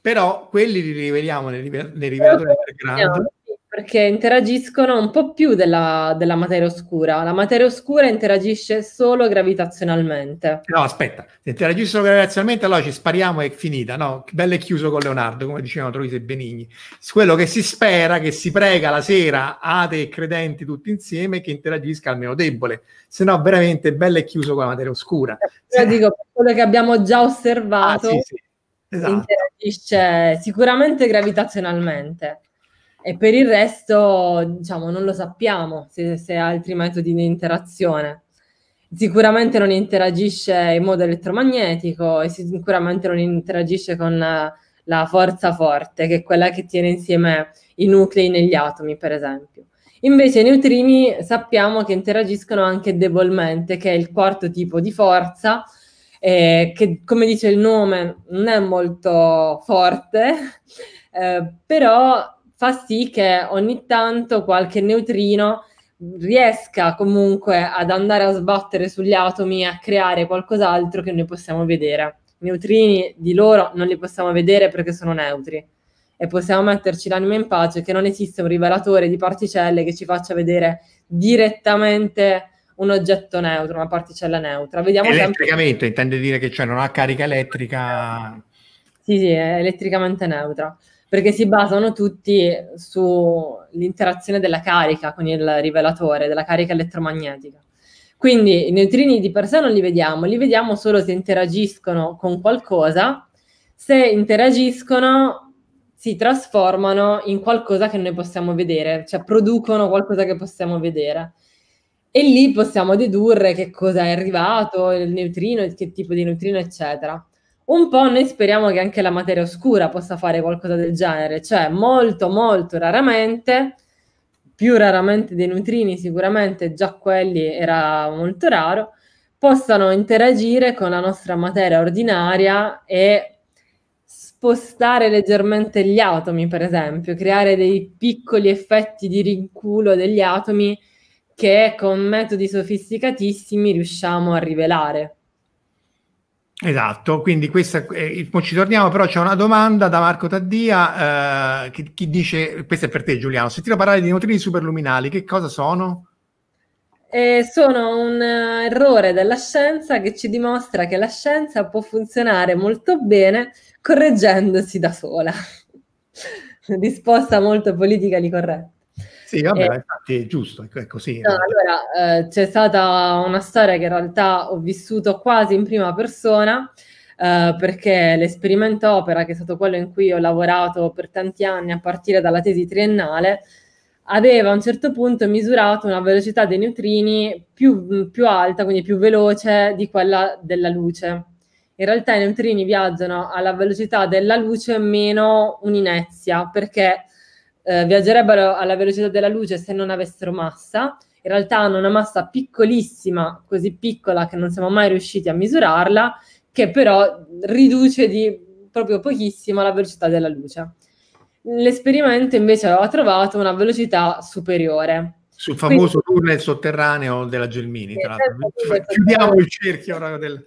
Però quelli li riveliamo nei rivelatori del rivelatore perché interagiscono un po' più della, della, materia oscura. La materia oscura interagisce solo gravitazionalmente. No, aspetta, se interagiscono gravitazionalmente allora ci spariamo e è finita, no? Bello e chiuso con Leonardo, come dicevano Troisi e Benigni. Quello che si spera, che si prega la sera, ate e credenti tutti insieme, che interagisca almeno debole, se no veramente bello e chiuso con la materia oscura. Io dico, quello che abbiamo già osservato... Ah, sì, sì. Esatto. Interagisce sicuramente gravitazionalmente e per il resto diciamo non lo sappiamo se, ha altri metodi di interazione. Sicuramente non interagisce in modo elettromagnetico e sicuramente non interagisce con la, eh, la forza forte, che è quella che tiene insieme i nuclei negli atomi, per esempio. Invece i neutrini sappiamo che interagiscono anche debolmente, che è il quarto tipo di forza, eh, che come dice il nome non è molto forte, eh, però fa sì che ogni tanto qualche neutrino riesca comunque ad andare a sbattere sugli atomi e a creare qualcos'altro che noi possiamo vedere. neutrini di loro non li possiamo vedere perché sono neutri e possiamo metterci l'anima in pace che non esiste un rivelatore di particelle che ci faccia vedere direttamente un oggetto neutro, una particella neutra. Vediamo Elettricamente sempre... intende dire che cioè non ha carica elettrica. Sì, sì, è elettricamente neutra perché si basano tutti sull'interazione della carica con il rivelatore, della carica elettromagnetica. Quindi i neutrini di per sé non li vediamo, li vediamo solo se interagiscono con qualcosa, se interagiscono si trasformano in qualcosa che noi possiamo vedere, cioè producono qualcosa che possiamo vedere. E lì possiamo dedurre che cosa è arrivato, il neutrino, che tipo di neutrino, eccetera un po' noi speriamo che anche la materia oscura possa fare qualcosa del genere, cioè molto molto raramente, più raramente dei neutrini sicuramente, già quelli era molto raro, possano interagire con la nostra materia ordinaria e spostare leggermente gli atomi, per esempio, creare dei piccoli effetti di rinculo degli atomi che con metodi sofisticatissimi riusciamo a rivelare. Esatto, quindi questa, eh, ci torniamo, però c'è una domanda da Marco Taddia eh, che, dice, questa è per te Giuliano, sentito parlare di neutrini superluminali, che cosa sono? Eh, sono un eh, errore della scienza che ci dimostra che la scienza può funzionare molto bene correggendosi da sola, risposta molto politica di corretta. Sì, vabbè, eh, infatti è giusto, ecco, è così. No, allora, eh, c'è stata una storia che in realtà ho vissuto quasi in prima persona, eh, perché l'esperimento opera, che è stato quello in cui ho lavorato per tanti anni a partire dalla tesi triennale, aveva a un certo punto misurato una velocità dei neutrini più, più alta, quindi più veloce di quella della luce. In realtà i neutrini viaggiano alla velocità della luce meno un'inezia, perché eh, viaggerebbero alla velocità della luce se non avessero massa. In realtà hanno una massa piccolissima, così piccola che non siamo mai riusciti a misurarla, che però riduce di proprio pochissimo la velocità della luce. L'esperimento invece aveva trovato una velocità superiore. Sul famoso Quindi, tunnel sotterraneo della Gelmini, tra l'altro. Esatto, chiudiamo il cerchio ora del...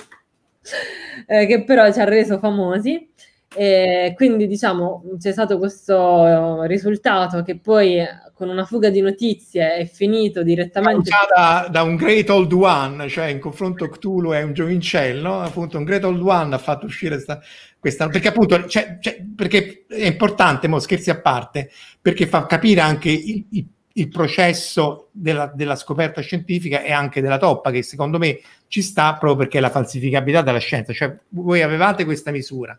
Eh, che però ci ha reso famosi. E quindi diciamo c'è stato questo risultato che poi eh, con una fuga di notizie è finito direttamente da, da un Great Old One, cioè in confronto Cthulhu è un giovincello, appunto un Great Old One ha fatto uscire sta, questa, perché appunto cioè, cioè, perché è importante, mo, scherzi a parte, perché fa capire anche il, il, il processo della, della, scoperta scientifica e anche della toppa che secondo me ci sta proprio perché è la falsificabilità della scienza, cioè voi avevate questa misura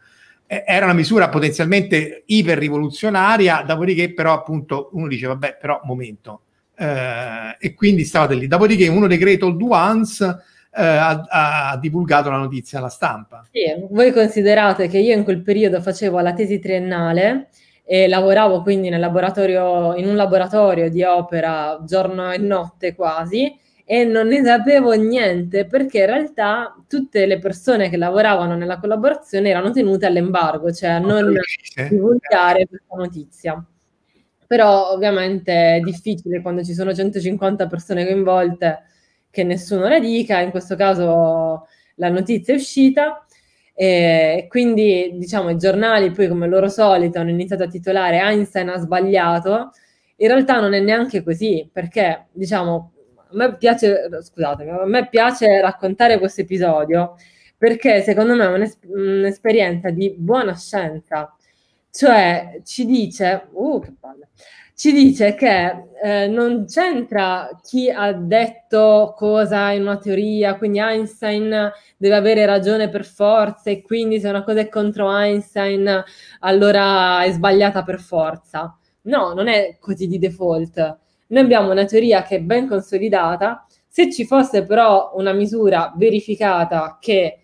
eh, era una misura potenzialmente iper rivoluzionaria, dopodiché però appunto uno dice vabbè però momento eh, e quindi stavate lì, dopodiché uno decreto all once eh, ha, ha, divulgato la notizia alla stampa. Sì, voi considerate che io in quel periodo facevo la tesi triennale e lavoravo quindi nel laboratorio, in un laboratorio di opera giorno e notte quasi e non ne sapevo niente perché in realtà tutte le persone che lavoravano nella collaborazione erano tenute all'embargo, cioè a non divulgare questa notizia. Però ovviamente è difficile quando ci sono 150 persone coinvolte che nessuno la dica, in questo caso la notizia è uscita. E quindi diciamo i giornali poi come loro solito hanno iniziato a titolare Einstein ha sbagliato, in realtà non è neanche così perché diciamo a me piace, scusatemi, a me piace raccontare questo episodio perché secondo me è un'es- un'esperienza di buona scienza, cioè ci dice, uh, che palle, ci dice che eh, non c'entra chi ha detto cosa in una teoria, quindi Einstein deve avere ragione per forza e quindi se una cosa è contro Einstein allora è sbagliata per forza. No, non è così di default noi abbiamo una teoria che è ben consolidata, se ci fosse però una misura verificata che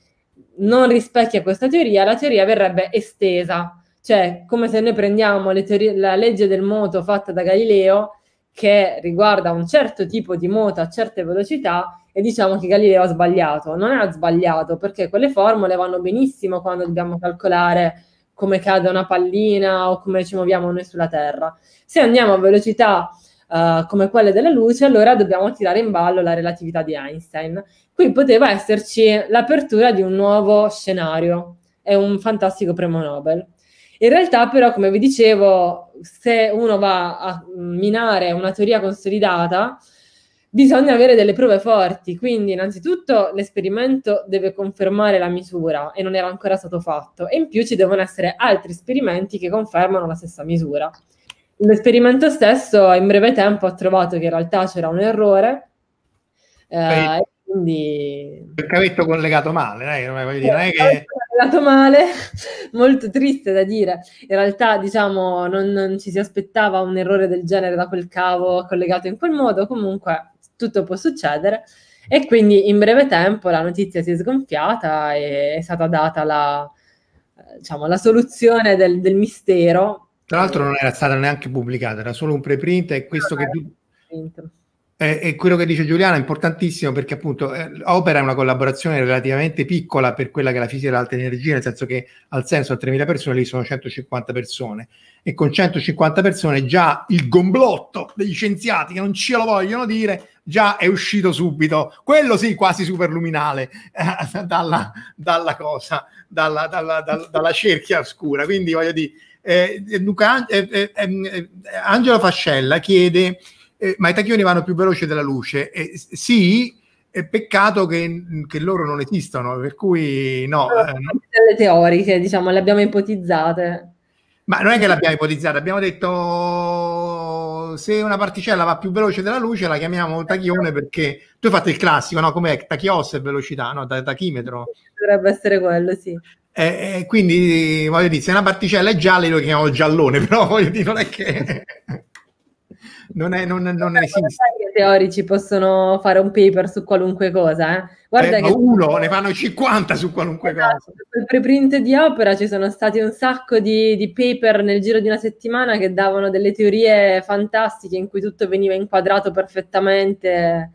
non rispecchia questa teoria, la teoria verrebbe estesa, cioè come se noi prendiamo le teorie, la legge del moto fatta da Galileo che riguarda un certo tipo di moto a certe velocità e diciamo che Galileo ha sbagliato. Non ha sbagliato perché quelle formule vanno benissimo quando dobbiamo calcolare come cade una pallina o come ci muoviamo noi sulla Terra. Se andiamo a velocità uh, come quelle della luce, allora dobbiamo tirare in ballo la relatività di Einstein. Qui poteva esserci l'apertura di un nuovo scenario, è un fantastico premio Nobel. In realtà però, come vi dicevo, se uno va a minare una teoria consolidata, bisogna avere delle prove forti, quindi innanzitutto l'esperimento deve confermare la misura e non era ancora stato fatto e in più ci devono essere altri esperimenti che confermano la stessa misura l'esperimento stesso in breve tempo ha trovato che in realtà c'era un errore. Eh, quindi... Il cavetto collegato male, dai, non, dire, non è che... Collegato male, molto triste da dire. In realtà, diciamo, non, non, ci si aspettava un errore del genere da quel cavo collegato in quel modo, comunque tutto può succedere. E quindi in breve tempo la notizia si è sgonfiata e è stata data la, eh, diciamo, la soluzione del, del mistero tra l'altro non era stata neanche pubblicata, era solo un preprint e questo che... E, e quello che dice Giuliana è importantissimo perché appunto eh, Opera è una collaborazione relativamente piccola per quella che è la fisica dell'alta energia, nel senso che al senso a 3.000 persone lì sono 150 persone e con 150 persone già il gomblotto degli scienziati che non ce lo vogliono dire già è uscito subito, quello sì quasi superluminale eh, dalla, dalla, cosa, dalla, dalla, dalla cerchia oscura, quindi voglio dire eh, eh, Luca, eh, eh, ehm, eh Angela Fascella chiede, ma i tachioni vanno più veloci della luce? sì, peccato che, mm, che, loro non esistano, per cui no. Le teoriche, diciamo, le abbiamo ipotizzate. Ma non è che l'abbiamo ipotizzata, abbiamo detto se una particella va più veloce della luce la chiamiamo tachione perché tu hai fatto il classico, no? Com'è tachios e velocità, no? Tachimetro. Dovrebbe essere quello, sì. Eh, eh, quindi voglio dire, se una particella è gialla, io lo chiamo giallone, però voglio dire, non è che non, è, non, non Beh, esiste. I teorici possono fare un paper su qualunque cosa. Eh? Guarda eh, che... uno, ne fanno 50 su qualunque esatto, cosa. Per il preprint di opera ci sono stati un sacco di, di, paper nel giro di una settimana che davano delle teorie fantastiche in cui tutto veniva inquadrato perfettamente.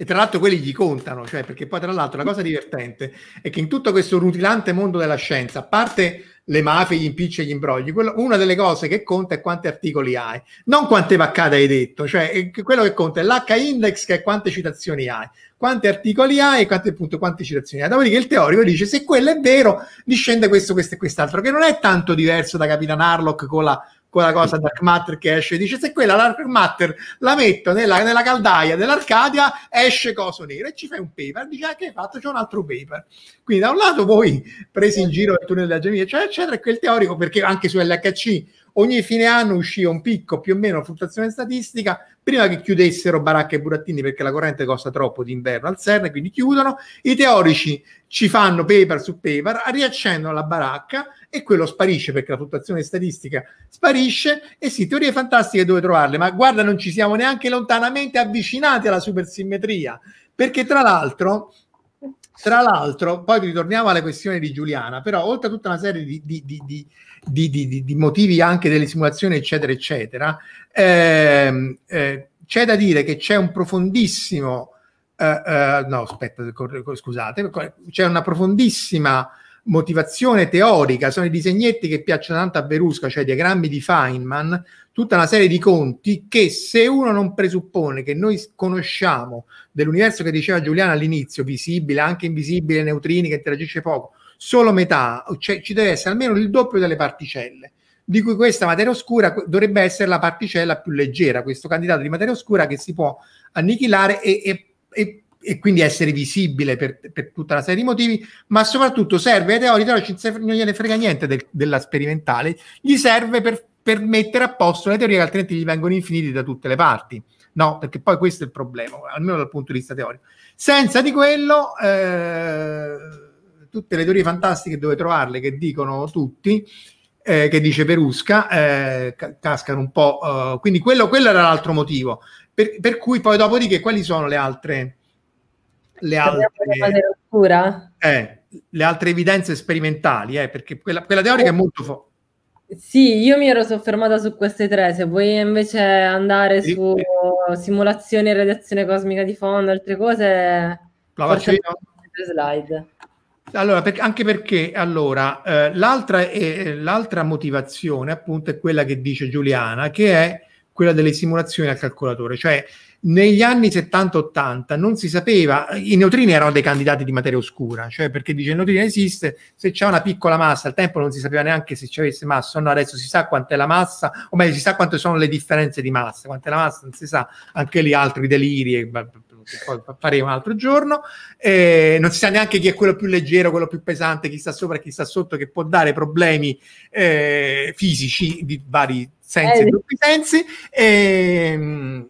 E tra l'altro quelli gli contano, cioè perché poi tra l'altro la cosa divertente è che in tutto questo rutilante mondo della scienza, a parte le mafie, gli impicci e gli imbrogli, quello, una delle cose che conta è quanti articoli hai, non quante vaccate hai detto, cioè eh, quello che conta è l'H-index che è quante citazioni hai, quanti articoli hai e quante, appunto, quante citazioni hai. Dopodiché il teorico dice se quello è vero, discende questo, questo e quest'altro, che non è tanto diverso da Capitan Harlock con la quella cosa Dark Matter che esce, dice se quella Dark Matter la metto nella, nella caldaia dell'Arcadia, esce coso nero e ci fai un paper, dice ah, che hai fatto, c'è un altro paper. Quindi da un lato voi presi in giro il tunnel della gemina, eccetera, eccetera, e quel teorico, perché anche su LHC ogni fine anno uscì un picco più o meno fluttuazione statistica prima che chiudessero baracca e burattini perché la corrente costa troppo d'inverno al CERN quindi chiudono i teorici ci fanno paper su paper riaccendono la baracca e quello sparisce perché la fluttuazione statistica sparisce e sì teorie fantastiche dove trovarle ma guarda non ci siamo neanche lontanamente avvicinati alla supersimmetria perché tra l'altro tra l'altro, poi ritorniamo alle questioni di Giuliana, però oltre a tutta una serie di, di, di, di di, di, di motivi anche delle simulazioni, eccetera, eccetera, eh, eh, c'è da dire che c'è un profondissimo, eh, eh no aspetta, scusate, c'è una profondissima motivazione teorica, sono i disegnetti che piacciono tanto a Verusca, cioè i diagrammi di Feynman, tutta una serie di conti che se uno non presuppone che noi conosciamo dell'universo che diceva Giuliano all'inizio, visibile, anche invisibile, neutrini che interagisce poco, solo metà, cioè ci deve essere almeno il doppio delle particelle, di cui questa materia oscura dovrebbe essere la particella più leggera, questo candidato di materia oscura che si può annichilare e, e, e, e quindi essere visibile per, per, tutta una serie di motivi, ma soprattutto serve ai teorici, non gliene frega niente del, della sperimentale, gli serve per, per mettere a posto le teorie che altrimenti gli vengono infiniti da tutte le parti. No, perché poi questo è il problema, almeno dal punto di vista teorico. Senza di quello... Eh tutte le teorie fantastiche dove trovarle, che dicono tutti, eh, che dice Perusca, eh, cascano un po'. Eh, quindi quello, quello era l'altro motivo. Per, per, cui poi dopodiché quali sono le altre... Le altre, eh, le altre evidenze sperimentali, eh, perché quella, quella, teorica è molto forte. Sì, io mi ero soffermata su queste tre, se vuoi invece andare sì. su simulazione e radiazione cosmica di fondo, altre cose... La faccio io? Slide. Allora, per, anche perché allora, eh, l'altra, è, eh, l'altra motivazione appunto è quella che dice Giuliana, che è quella delle simulazioni al calcolatore, cioè negli anni 70-80 non si sapeva, i neutrini erano dei candidati di materia oscura, cioè perché dice il neutrino esiste, se c'è una piccola massa, al tempo non si sapeva neanche se ci avesse massa, no, adesso si sa quant'è la massa, o meglio si sa quante sono le differenze di massa, quant'è la massa non si sa, anche lì altri deliri, che poi faremo un altro giorno. Eh, non si sa neanche chi è quello più leggero, quello più pesante, chi sta sopra e chi sta sotto, che può dare problemi eh, fisici di vari sensi eh. e doppi sensi. E, ehm,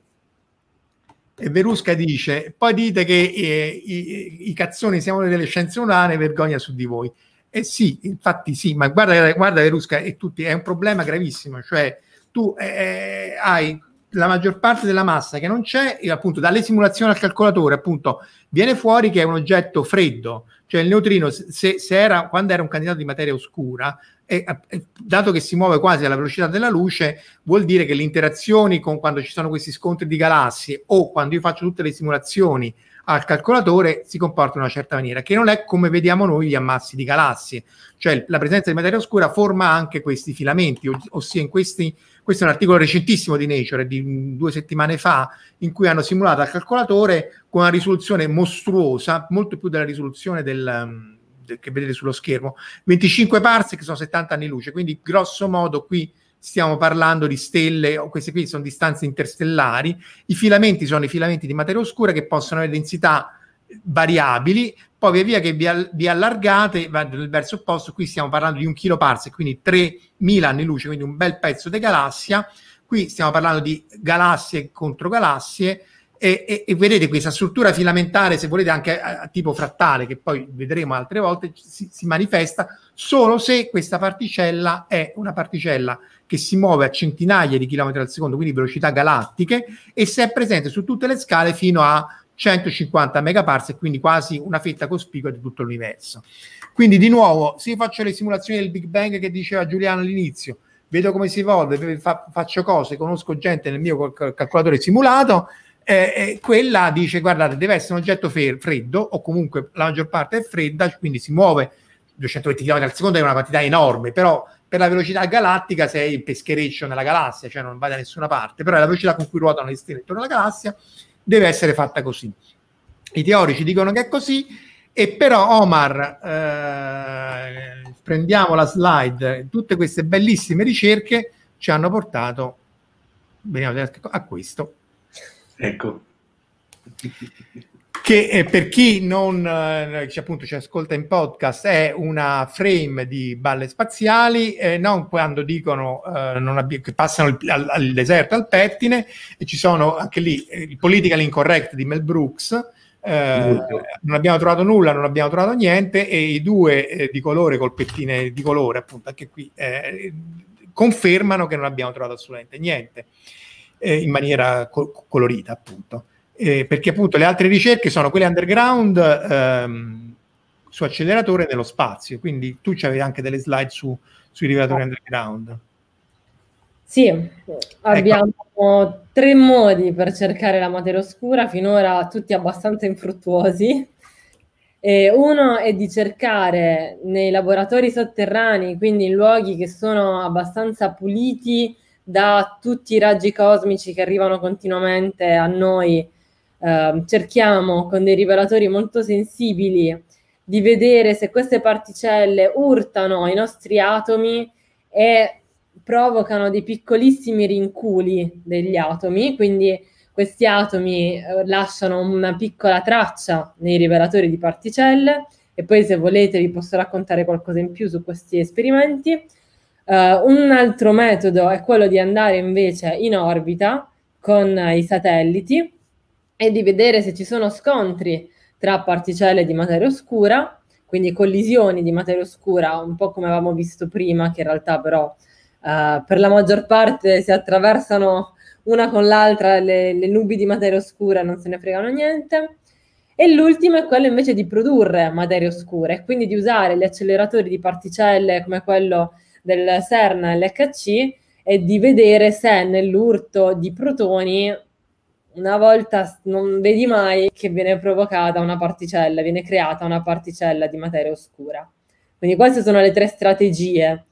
e Verusca dice: Poi dite che eh, i, i, cazzoni siamo delle scienze umane, vergogna su di voi. E eh sì, infatti sì, ma guarda, guarda Verusca, e tutti, è un problema gravissimo, cioè tu eh, hai la maggior parte della massa che non c'è, appunto dalle simulazioni al calcolatore, appunto, viene fuori che è un oggetto freddo, cioè il neutrino, se, se era, quando era un candidato di materia oscura, e, e, dato che si muove quasi alla velocità della luce, vuol dire che le interazioni con quando ci sono questi scontri di galassie o quando io faccio tutte le simulazioni al calcolatore si comporta in una certa maniera, che non è come vediamo noi gli ammassi di galassie, cioè la presenza di materia oscura forma anche questi filamenti, ossia in questi, questo è un articolo recentissimo di Nature di mm, due settimane fa, in cui hanno simulato al calcolatore con una risoluzione mostruosa, molto più della risoluzione del, mm, del che vedete sullo schermo, 25 parse che sono 70 anni luce, quindi grosso modo qui stiamo parlando di stelle, oh, queste qui sono distanze interstellari, i filamenti sono i filamenti di materia oscura che possono avere densità eh, variabili, poi via via che vi, all- vi allargate verso opposto, qui stiamo parlando di un kiloparsec, quindi 3000 anni luce, quindi un bel pezzo di galassia, qui stiamo parlando di galassie contro galassie, e, e, e, vedete questa struttura filamentare, se volete anche a, a tipo frattale, che poi vedremo altre volte, si, si, manifesta solo se questa particella è una particella che si muove a centinaia di chilometri al secondo, quindi velocità galattiche, e se è presente su tutte le scale fino a 150 megaparsec, quindi quasi una fetta cospicua di tutto l'universo. Quindi di nuovo, se io faccio le simulazioni del Big Bang che diceva Giuliano all'inizio, vedo come si evolve, fa, faccio cose, conosco gente nel mio calcolatore simulato, eh, eh, quella dice guardate deve essere un oggetto freddo o comunque la maggior parte è fredda quindi si muove 220 km al secondo è una quantità enorme però per la velocità galattica sei il peschereccio nella galassia cioè non va da nessuna parte però è la velocità con cui ruotano le stelle intorno alla galassia deve essere fatta così i teorici dicono che è così e però Omar eh, prendiamo la slide tutte queste bellissime ricerche ci hanno portato a questo Ecco. Che eh, per chi non eh, appunto ci ascolta in podcast è una frame di balle spaziali, eh, non quando dicono eh, che passano il, al, al, deserto, al pettine, e ci sono anche lì eh, il Political Incorrect di Mel Brooks, eh, non abbiamo trovato nulla, non abbiamo trovato niente e i due eh, di colore col pettine di colore, appunto, anche qui eh, confermano che non abbiamo trovato assolutamente niente eh, in maniera co- colorita, appunto. Eh, perché appunto le altre ricerche sono quelle underground ehm, su acceleratore nello spazio, quindi tu avevi anche delle slide su, sui rivelatori underground. Sì, abbiamo ecco. tre modi per cercare la materia oscura, finora tutti abbastanza infruttuosi. E uno è di cercare nei laboratori sotterranei, quindi in luoghi che sono abbastanza puliti da tutti i raggi cosmici che arrivano continuamente a noi, eh, cerchiamo con dei rivelatori molto sensibili di vedere se queste particelle urtano i nostri atomi e provocano dei piccolissimi rinculi degli atomi, quindi questi atomi eh, lasciano una piccola traccia nei rivelatori di particelle e poi se volete vi posso raccontare qualcosa in più su questi esperimenti Uh, un altro metodo è quello di andare invece in orbita con i satelliti e di vedere se ci sono scontri tra particelle di materia oscura, quindi collisioni di materia oscura, un po' come avevamo visto prima, che in realtà però uh, per la maggior parte si attraversano una con l'altra le, le nubi di materia oscura, non se ne fregano niente. E l'ultimo è quello invece di produrre materia oscura e quindi di usare gli acceleratori di particelle come quello del CERN LHC e di vedere se nell'urto di protoni una volta non vedi mai che viene provocata una particella, viene creata una particella di materia oscura. Quindi queste sono le tre strategie.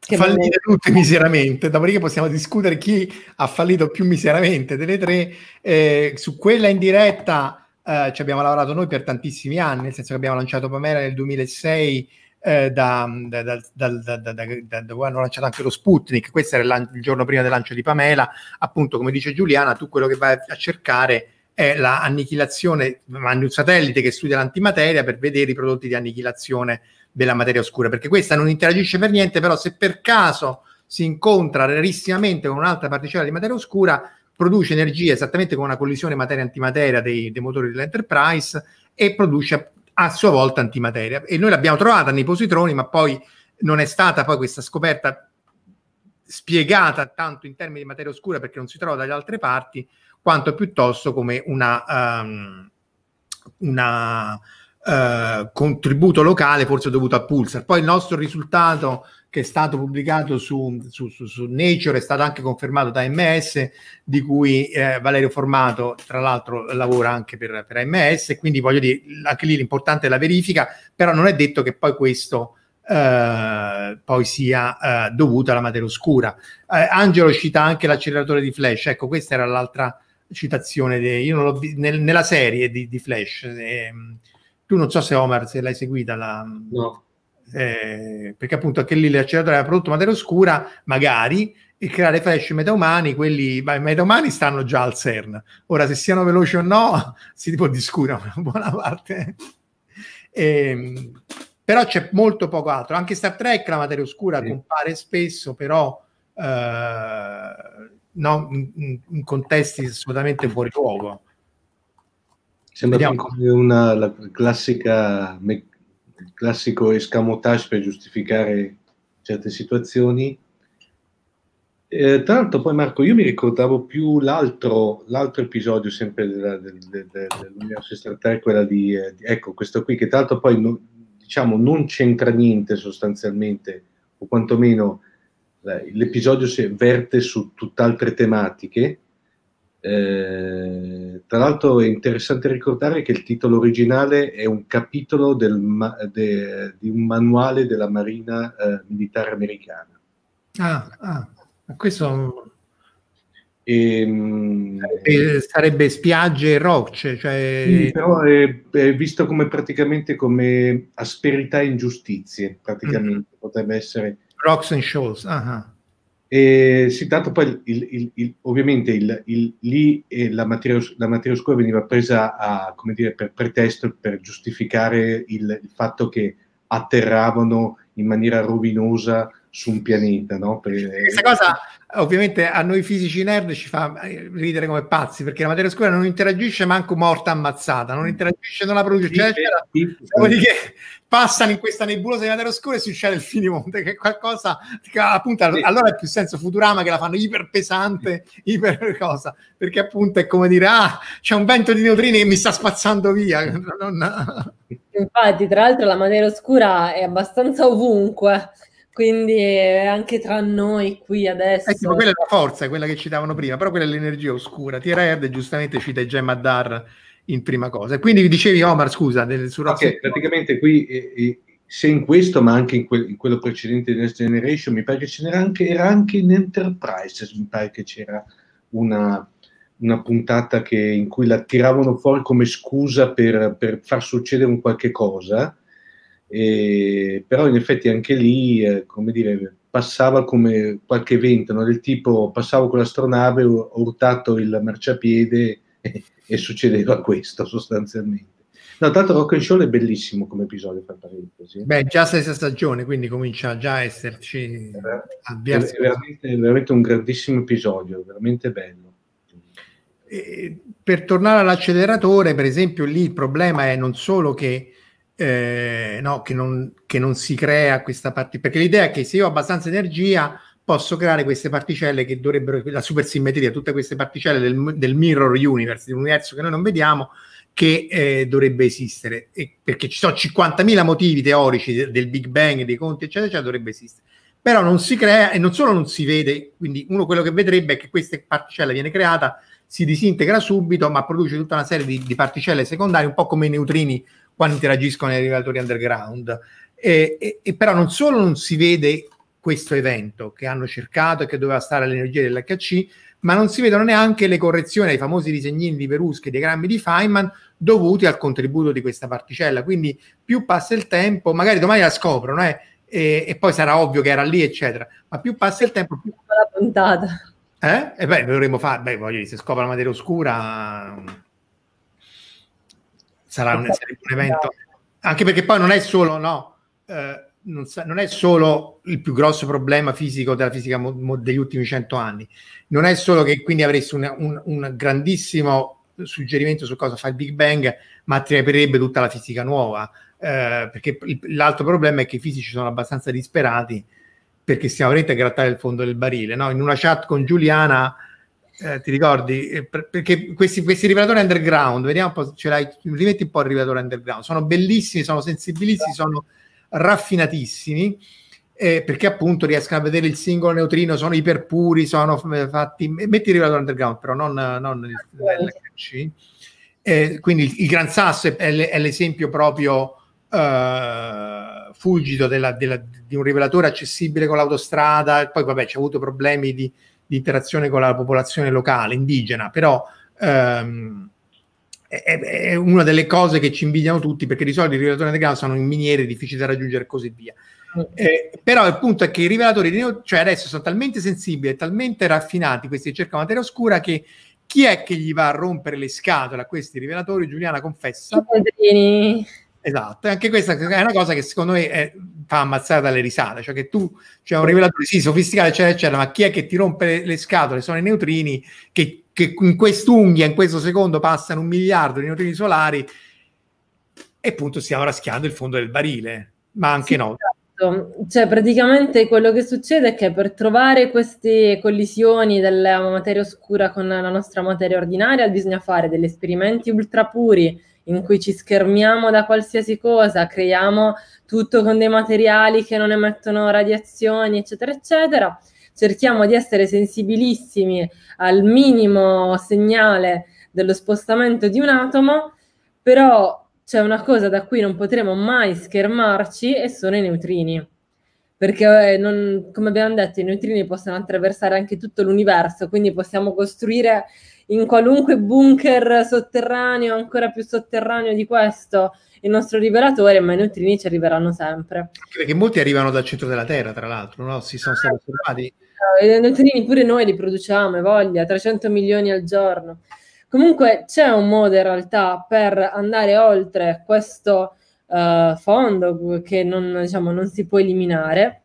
Fallite viene... tutte miseramente, dopodiché possiamo discutere chi ha fallito più miseramente delle tre. Eh, su quella in diretta eh, ci abbiamo lavorato noi per tantissimi anni, nel senso che abbiamo lanciato Pamera nel 2006 eh, da, da, da, da, da, da, da dove hanno lanciato anche lo Sputnik, questo era il, il giorno prima del lancio di Pamela, appunto come dice Giuliana, tu quello che vai a cercare è la annichilazione, mandi un satellite che studia l'antimateria per vedere i prodotti di annichilazione della materia oscura, perché questa non interagisce per niente, però se per caso si incontra rarissimamente con un'altra particella di materia oscura, produce energia esattamente come una collisione materia-antimateria dei, dei motori dell'Enterprise e produce a sua volta antimateria. E noi l'abbiamo trovata nei positroni, ma poi non è stata poi questa scoperta spiegata tanto in termini di materia oscura perché non si trova dalle altre parti, quanto piuttosto come una, um, una uh, contributo locale forse dovuto a Pulsar. Poi il nostro risultato che è stato pubblicato su, su, su, su, Nature, è stato anche confermato da MS, di cui eh, Valerio Formato, tra l'altro, lavora anche per, per MS, quindi voglio dire, anche lì l'importante è la verifica, però non è detto che poi questo eh, poi sia eh, dovuto alla materia oscura. Eh, Angelo cita anche l'acceleratore di flash, ecco, questa era l'altra citazione, di, io non l'ho vi, nel, nella serie di, di flash. Ehm, tu non so se Omar, se l'hai seguita la... No eh, perché appunto anche lì l'acceleratore ha prodotto materia oscura, magari, e creare flash metaumani, quelli beh, metaumani stanno già al CERN. Ora, se siano veloci o no, si può discutere una buona parte. e, ehm, però c'è molto poco altro. Anche Star Trek, la materia oscura, sì. compare spesso, però... Eh, no, in, in, contesti assolutamente fuori luogo. Sembra Vediamo. una la classica me- il classico escamotage per giustificare certe situazioni. Eh, tra l'altro poi Marco, io mi ricordavo più l'altro, l'altro episodio sempre della, del, del, quella di, eh, di, ecco, questo qui, che tra l'altro poi non, diciamo, non c'entra niente sostanzialmente, o quantomeno eh, l'episodio si verte su tutt'altre tematiche, eh, tra l'altro è interessante ricordare che il titolo originale è un capitolo del, de, di un manuale della Marina eh, Militare Americana. Ah, ah questo e, ehm, sarebbe, sarebbe spiagge e rocce, cioè... sì, però è, è, visto come praticamente come asperità e ingiustizie, praticamente mm-hmm. potrebbe essere... Rocks and Shoals, ah. Uh-huh. E sì, tanto poi il, il, il, ovviamente lì eh, la materia, la, materia, oscura veniva presa a, dire, per pretesto per giustificare il, fatto che atterravano in maniera rovinosa su un pianeta. No? Per, Questa cosa ovviamente a noi fisici nerd ci fa eh, ridere come pazzi perché la materia oscura non interagisce manco morta ammazzata non interagisce non la produce sì, eccetera cioè, cioè, sì, sì. passano in questa nebulosa di materia oscura e succede il finimonte che è qualcosa che appunto sì. allora è più senso Futurama che la fanno iper iperpesante iper cosa perché appunto è come dire ah c'è un vento di neutrini che mi sta spazzando via non... infatti tra l'altro la materia oscura è abbastanza ovunque quindi anche tra noi qui adesso... Eh, tipo, ecco, quella è la forza, quella che citavano prima, però quella è l'energia oscura. Tira Erd giustamente cita Gemma Dar in prima cosa. Quindi vi dicevi Omar, scusa, del, su okay, praticamente qui eh, eh, se in questo, ma anche in, quel, in quello precedente di Next Generation, mi pare che ce n'era anche, era anche in Enterprise, mi pare che c'era una, una puntata che, in cui la tiravano fuori come scusa per, per far succedere un qualche cosa, e, però in effetti anche lì, eh, come dire, passava come qualche evento, no? del tipo passavo con l'astronave, ho urtato il marciapiede e, e succedeva questo sostanzialmente. No, tanto Rock and Show è bellissimo come episodio, per parentesi. Eh. Beh, già stessa stagione, quindi comincia già a esserci... È, veramente, è veramente un grandissimo episodio, veramente bello. E, per tornare all'acceleratore, per esempio, lì il problema è non solo che eh, no, che, non, che non si crea questa parte, perché l'idea è che se io ho abbastanza energia posso creare queste particelle che dovrebbero, la supersimmetria, tutte queste particelle del, del mirror universe, dell'universo che noi non vediamo, che eh, dovrebbe esistere, e perché ci sono 50.000 motivi teorici del, Big Bang, dei conti, eccetera, eccetera, dovrebbe esistere. Però non si crea e non solo non si vede, quindi uno quello che vedrebbe è che questa particella viene creata, si disintegra subito, ma produce tutta una serie di, di particelle secondarie, un po' come i neutrini quando interagiscono i rivelatori underground. E, e, e, però non solo non si vede questo evento che hanno cercato e che doveva stare all'energia dell'HC, ma non si vedono neanche le correzioni ai famosi disegnini di Veruschi e diagrammi di Feynman dovuti al contributo di questa particella. Quindi più passa il tempo, magari domani la scoprono eh, e, e, poi sarà ovvio che era lì, eccetera, ma più passa il tempo... Più... La puntata. Eh? E beh, dovremmo fare, beh, voglio dire, se scopre la materia oscura sarà un, un, evento, anche perché poi non è solo, no, eh, non, sa, non, è solo il più grosso problema fisico della fisica mo, mo, degli ultimi cento anni, non è solo che quindi avresti un, un, un grandissimo suggerimento su cosa fa il Big Bang, ma attraperebbe tutta la fisica nuova, eh, perché l'altro problema è che i fisici sono abbastanza disperati perché stiamo veramente a grattare il fondo del barile, no? In una chat con Giuliana eh, ti ricordi? Eh, perché questi, questi rivelatori underground, vediamo un po', ce l'hai, rimetti un po' il rivelatore underground, sono bellissimi, sono sensibilissimi, sono raffinatissimi, eh, perché appunto riescono a vedere il singolo neutrino, sono iperpuri, sono eh, fatti, metti il rivelatore underground, però non, non il, ah, l'HC. Eh, quindi il, il, Gran Sasso è, è l'esempio proprio... Uh, fulgido della, della, di un rivelatore accessibile con l'autostrada, poi vabbè c'è avuto problemi di, di interazione con la popolazione locale, indigena, però ehm, è, è, una delle cose che ci invidiano tutti perché di solito i rivelatori underground sono in miniere difficili da raggiungere e così via. Mm. Eh, però il punto è che i rivelatori, di cioè adesso sono talmente sensibili e talmente raffinati questi che cercano materia oscura che chi è che gli va a rompere le scatole a questi rivelatori? Giuliana confessa. I Esatto, e anche questa è una cosa che secondo me è, eh, fa ammazzare dalle risate, cioè che tu, cioè un rivelatore, sì, sofisticato, eccetera, eccetera, ma chi è che ti rompe le, le scatole? Sono i neutrini che, che in quest'unghia, in questo secondo, passano un miliardo di neutrini solari e appunto stiamo raschiando il fondo del barile, ma anche sì, no. Esatto. Cioè, praticamente quello che succede è che per trovare queste collisioni della materia oscura con la nostra materia ordinaria bisogna fare degli esperimenti ultra puri in cui ci schermiamo da qualsiasi cosa, creiamo tutto con dei materiali che non emettono radiazioni, eccetera, eccetera. Cerchiamo di essere sensibilissimi al minimo segnale dello spostamento di un atomo, però c'è una cosa da cui non potremo mai schermarci e sono i neutrini. Perché, eh, non, come abbiamo detto, i neutrini possono attraversare anche tutto l'universo, quindi possiamo costruire in qualunque bunker sotterraneo, ancora più sotterraneo di questo, il nostro liberatore, ma i neutrini ci arriveranno sempre. Perché molti arrivano dal centro della Terra, tra l'altro, no? Si sono ah, stati osservati. I neutrini pure noi li produciamo, e voglia, 300 milioni al giorno. Comunque c'è un modo in realtà per andare oltre questo uh, fondo che non, diciamo, non si può eliminare,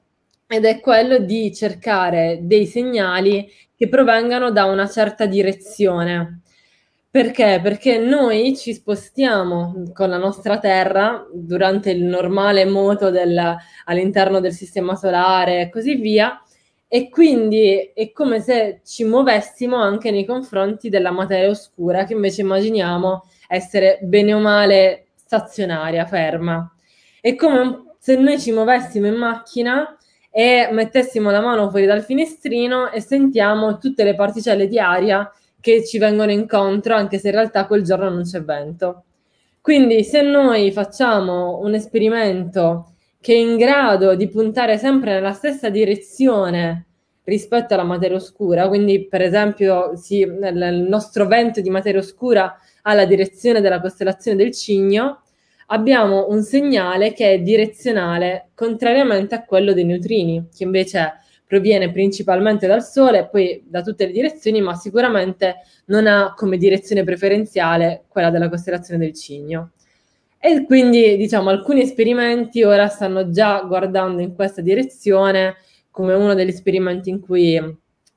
ed è quello di cercare dei segnali che provengano da una certa direzione. Perché? Perché noi ci spostiamo con la nostra Terra durante il normale moto del, all'interno del sistema solare e così via, e quindi è come se ci muovessimo anche nei confronti della materia oscura che invece immaginiamo essere bene o male stazionaria, ferma. È come se noi ci muovessimo in macchina e mettessimo la mano fuori dal finestrino e sentiamo tutte le particelle di aria che ci vengono incontro, anche se in realtà quel giorno non c'è vento. Quindi se noi facciamo un esperimento che è in grado di puntare sempre nella stessa direzione rispetto alla materia oscura, quindi per esempio sì, il nostro vento di materia oscura ha la direzione della costellazione del cigno, abbiamo un segnale che è direzionale, contrariamente a quello dei neutrini, che invece proviene principalmente dal Sole, poi da tutte le direzioni, ma sicuramente non ha come direzione preferenziale quella della costellazione del Cigno. E quindi, diciamo, alcuni esperimenti ora stanno già guardando in questa direzione, come uno degli esperimenti in cui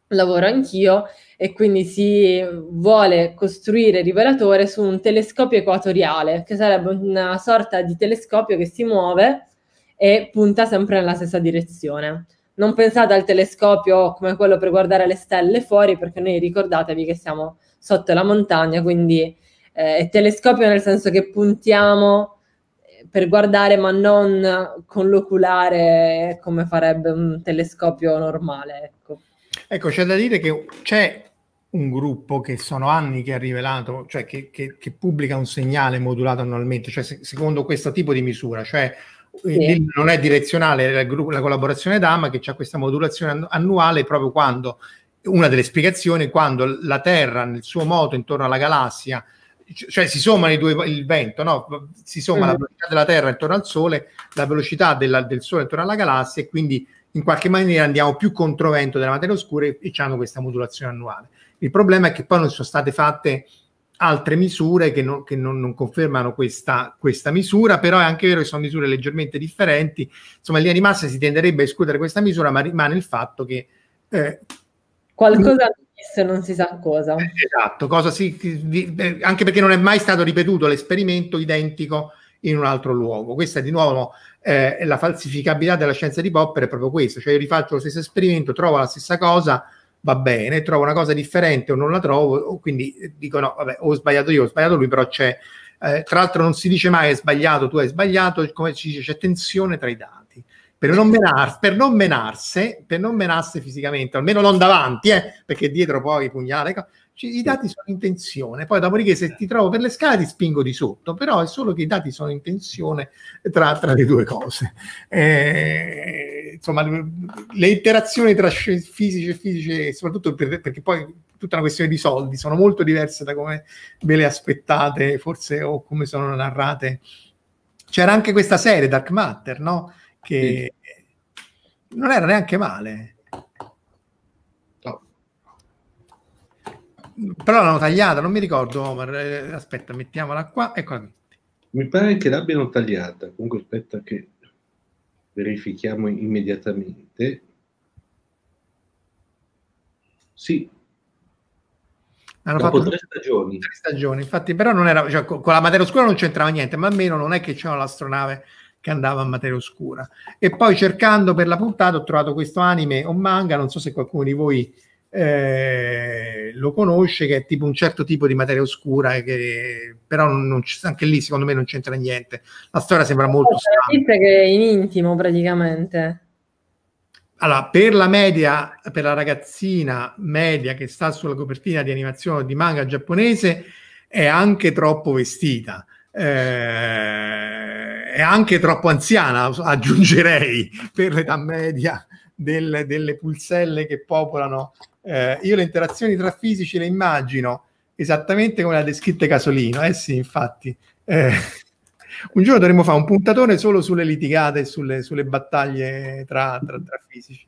lavoro anch'io, e quindi si vuole costruire rivelatore su un telescopio equatoriale, che sarebbe una sorta di telescopio che si muove e punta sempre nella stessa direzione. Non pensate al telescopio come quello per guardare le stelle fuori, perché noi ricordatevi che siamo sotto la montagna, quindi eh, telescopio nel senso che puntiamo eh, per guardare, ma non con l'oculare come farebbe un telescopio normale. Ecco. Ecco, c'è da dire che c'è un gruppo che sono anni che ha rivelato, cioè che, che, che pubblica un segnale modulato annualmente, cioè se, secondo questo tipo di misura, cioè eh, sì. non è direzionale la, la collaborazione DAMA che ha questa modulazione annuale proprio quando, una delle spiegazioni, quando la Terra nel suo moto intorno alla galassia, cioè si sommano i due, il vento, no? si somma mm. la velocità della Terra intorno al Sole, la velocità della, del Sole intorno alla galassia e quindi in qualche maniera andiamo più contro vento della materia oscura e, e hanno questa modulazione annuale. Il problema è che poi non sono state fatte altre misure che non, che non, non confermano questa, questa, misura, però è anche vero che sono misure leggermente differenti. Insomma, in linea di massa si tenderebbe a escludere questa misura, ma rimane il fatto che... Eh, Qualcosa miss, non si sa cosa. Esatto, cosa si, eh, anche perché non è mai stato ripetuto l'esperimento identico in un altro luogo. Questa è di nuovo eh, la falsificabilità della scienza di Popper, è proprio questo, cioè io rifaccio lo stesso esperimento, trovo la stessa cosa, va bene, trovo una cosa differente o non la trovo, quindi eh, dico no, vabbè, ho sbagliato io, ho sbagliato lui, però c'è, eh, tra l'altro non si dice mai hai sbagliato, tu hai sbagliato, come si dice, c'è tensione tra i dati. Per non, menar, per non menarsi, per non menarse fisicamente, almeno non davanti, eh, perché dietro poi pugnale, cioè, i dati sono intenzione, poi dopodiché se ti trovo per le scale ti spingo di sotto, però è solo che i dati sono intenzione tra, tra le due cose. Eh, insomma, le interazioni tra fisici e fisiche, soprattutto per, perché poi tutta una questione di soldi, sono molto diverse da come ve le aspettate, forse, o come sono narrate. C'era anche questa serie, Dark Matter, no? Che sì. non era neanche male. però l'hanno tagliata, non mi ricordo Omar. Eh, aspetta, mettiamola qua, eccola qui. Mi pare che l'abbiano tagliata, comunque aspetta che verifichiamo immediatamente. Sì. Hanno Dopo fatto tre stagioni. Tre stagioni, infatti, però non era, cioè, con la materia oscura non c'entrava niente, ma almeno non è che c'era l'astronave che andava a materia oscura. E poi cercando per la puntata ho trovato questo anime o manga, non so se qualcuno di voi eh, lo conosce, che è tipo un certo tipo di materia oscura, che, però non, anche lì secondo me non c'entra niente. La storia sembra eh, molto strana. È che è in intimo praticamente. Allora, per la media, per la ragazzina media che sta sulla copertina di animazione di manga giapponese, è anche troppo vestita. Eh, è anche troppo anziana, aggiungerei, per l'età media del, delle pulselle che popolano eh, io le interazioni tra fisici le immagino esattamente come le ha descritte Casolino, eh sì, infatti. Eh, un giorno dovremmo fare un puntatone solo sulle litigate e sulle, sulle, battaglie tra, tra, tra fisici.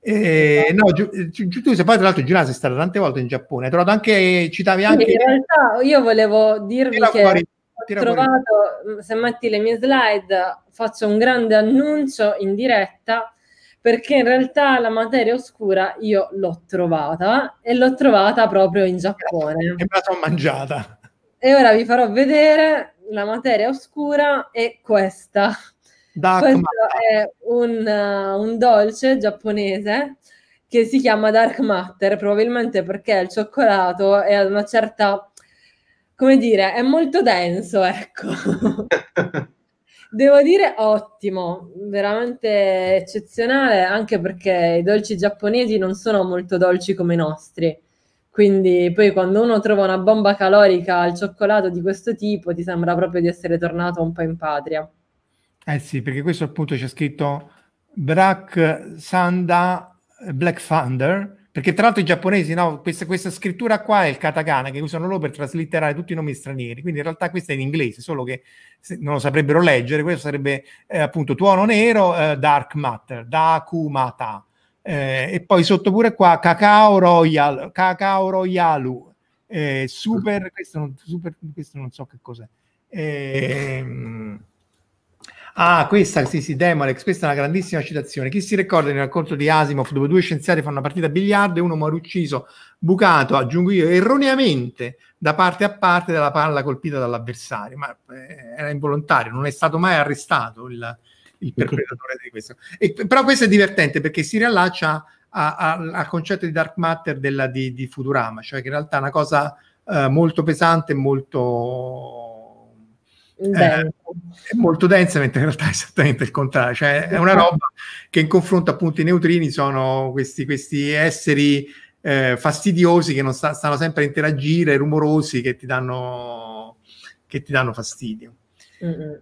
Eh, no, giù, tu sei poi tra l'altro Girasi è stata tante volte in Giappone, hai trovato anche, citavi anche... In realtà io volevo dirvi che fuori, ho trovato, fuori. se metti le mie slide, faccio un grande annuncio in diretta perché in realtà la materia oscura io l'ho trovata e l'ho trovata proprio in Giappone. E me la sono mangiata. E ora vi farò vedere la materia oscura e questa. Dark Questo matter. è un, uh, un dolce giapponese che si chiama Dark Matter, probabilmente perché il cioccolato è ad una certa come dire, è molto denso, ecco. Devo dire ottimo, veramente eccezionale, anche perché i dolci giapponesi non sono molto dolci come i nostri. Quindi poi quando uno trova una bomba calorica al cioccolato di questo tipo ti sembra proprio di essere tornato un po' in patria. Eh sì, perché questo appunto c'è scritto Brack Sanda Black Thunder, perché tra l'altro i giapponesi, no, questa, questa, scrittura qua è il katakana che usano loro per traslitterare tutti i nomi stranieri, quindi in realtà questa è in inglese, solo che non lo saprebbero leggere, questo sarebbe eh, appunto tuono nero, eh, dark matter, dakumata. Eh, e poi sotto pure qua cacao royal, cacao royalu, eh, super questo, non, super, questo non so che cos'è. Eh, Ah, questa sì, sì, Demolex, questa è una grandissima citazione. Chi si ricorda nel racconto di Asimov dove due scienziati fanno una partita a biliardo e uno muore ucciso, bucato, aggiungo io, erroneamente da parte a parte dalla palla colpita dall'avversario, ma eh, era involontario, non è stato mai arrestato il, il perpetratore di questo. E, però questo è divertente perché si riallaccia al concetto di dark matter della, di, di, Futurama, cioè che in realtà è una cosa eh, molto pesante e molto eh, è molto densa, mentre in realtà è esattamente il contrario, cioè è una esatto. roba che in confronto appunto i neutrini sono questi, questi esseri eh, fastidiosi che non sta, stanno sempre a interagire, rumorosi, che ti danno, che ti danno fastidio. Mm-hmm.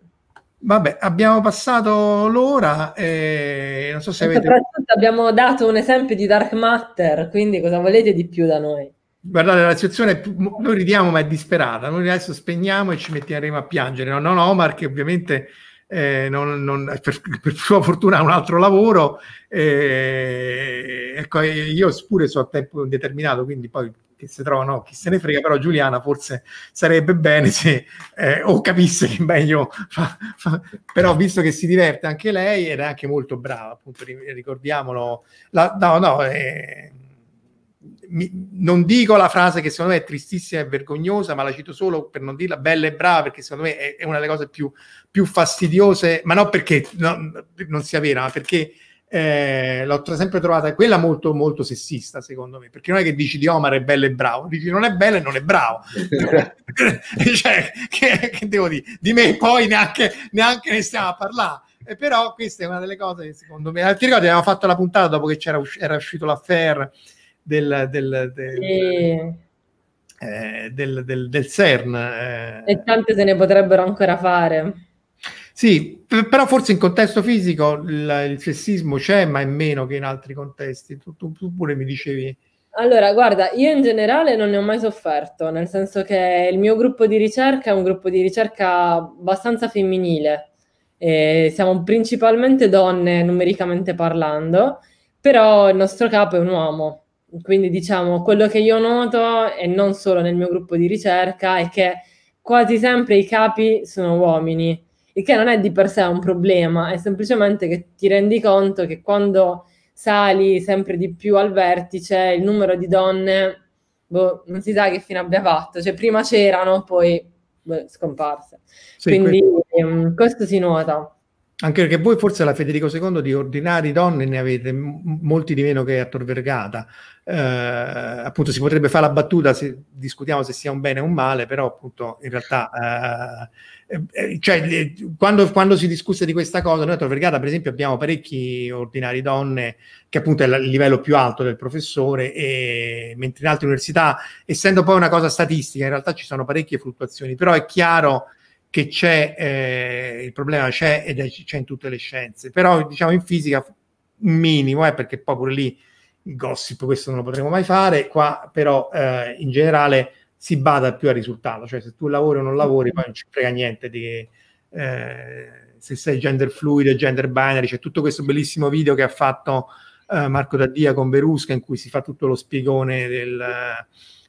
Vabbè, abbiamo passato l'ora e non so se avete... Soprattutto abbiamo dato un esempio di dark matter, quindi cosa volete di più da noi? Guardate, la situazione, noi ridiamo ma è disperata, noi adesso spegniamo e ci metteremo a piangere. No, no, Omar che ovviamente eh, non, non, per, per, sua fortuna ha un altro lavoro, eh, ecco, io pure so a tempo indeterminato, quindi poi che se trova no, chi se ne frega, però Giuliana forse sarebbe bene se eh, o capisse che meglio fa, fa, però visto che si diverte anche lei ed è anche molto brava, appunto ricordiamolo, la, no, no, eh, mi, non dico la frase che secondo me è tristissima e vergognosa, ma la cito solo per non dirla bella e brava, perché secondo me è, è una delle cose più, più fastidiose, ma non perché no, non sia vera, ma perché eh, l'ho sempre trovata quella molto molto sessista secondo me perché non è che dici di Omar è bello e bravo dici non è bello e non è bravo cioè, che, che, devo dire di me poi neanche, neanche ne stiamo a parlare eh, però questa è una delle cose che secondo me ti ricordi abbiamo fatto la puntata dopo che usci- era uscito l'affair del, del, del, e... eh, del CERN. Eh. E tante se ne potrebbero ancora fare. Sì, però forse in contesto fisico il, il, sessismo c'è, ma è meno che in altri contesti. Tu, tu, tu, pure mi dicevi. Allora, guarda, io in generale non ne ho mai sofferto, nel senso che il mio gruppo di ricerca è un gruppo di ricerca abbastanza femminile. Eh, siamo principalmente donne numericamente parlando, però il nostro capo è un uomo, quindi diciamo, quello che io noto, e non solo nel mio gruppo di ricerca, è che quasi sempre i capi sono uomini, il che non è di per sé un problema, è semplicemente che ti rendi conto che quando sali sempre di più al vertice, il numero di donne, boh, non si sa che fine abbia fatto, cioè prima c'erano, poi boh, scomparse. Sì, Quindi questo... Ehm, questo si nota. Anche perché voi forse alla Federico II di ordinari donne ne avete molti di meno che a Tor Vergata. Eh, appunto si potrebbe fare la battuta se discutiamo se sia un bene o un male, però appunto in realtà eh, eh, eh cioè, quando, quando, si discusse di questa cosa, noi a Tor Vergata per esempio abbiamo parecchi ordinari donne che appunto è il livello più alto del professore, e, mentre in altre università, essendo poi una cosa statistica, in realtà ci sono parecchie fluttuazioni, però è chiaro che c'è, eh, il problema c'è ed è, c'è in tutte le scienze, però diciamo in fisica un minimo, eh, perché poi pure lì il gossip questo non lo potremo mai fare, qua però eh, in generale si bada più al risultato, cioè se tu lavori o non lavori poi non ci frega niente di... Eh, se sei gender fluido, gender binary, c'è tutto questo bellissimo video che ha fatto eh, Marco Daddia con Verusca in cui si fa tutto lo spiegone del,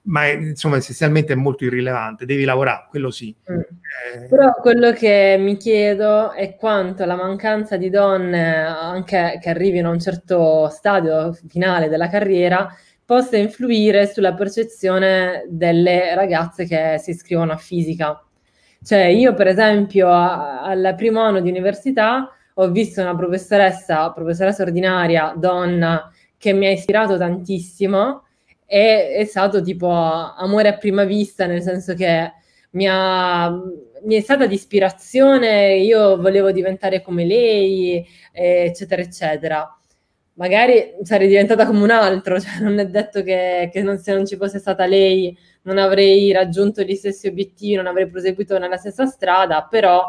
ma è, insomma essenzialmente è molto irrilevante, devi lavorare, quello sì. Mm. Eh, Però quello che mi chiedo è quanto la mancanza di donne, anche che arrivino a un certo stadio finale della carriera, possa influire sulla percezione delle ragazze che si iscrivono a fisica. Cioè io per esempio a, al primo anno di università ho visto una professoressa, professoressa ordinaria, donna, che mi ha ispirato tantissimo e è stato tipo amore a prima vista, nel senso che mi, ha, mi è stata di ispirazione, io volevo diventare come lei, eccetera, eccetera. Magari sarei diventata come un altro, cioè non è detto che, che non, se non ci fosse stata lei non avrei raggiunto gli stessi obiettivi, non avrei proseguito nella stessa strada, però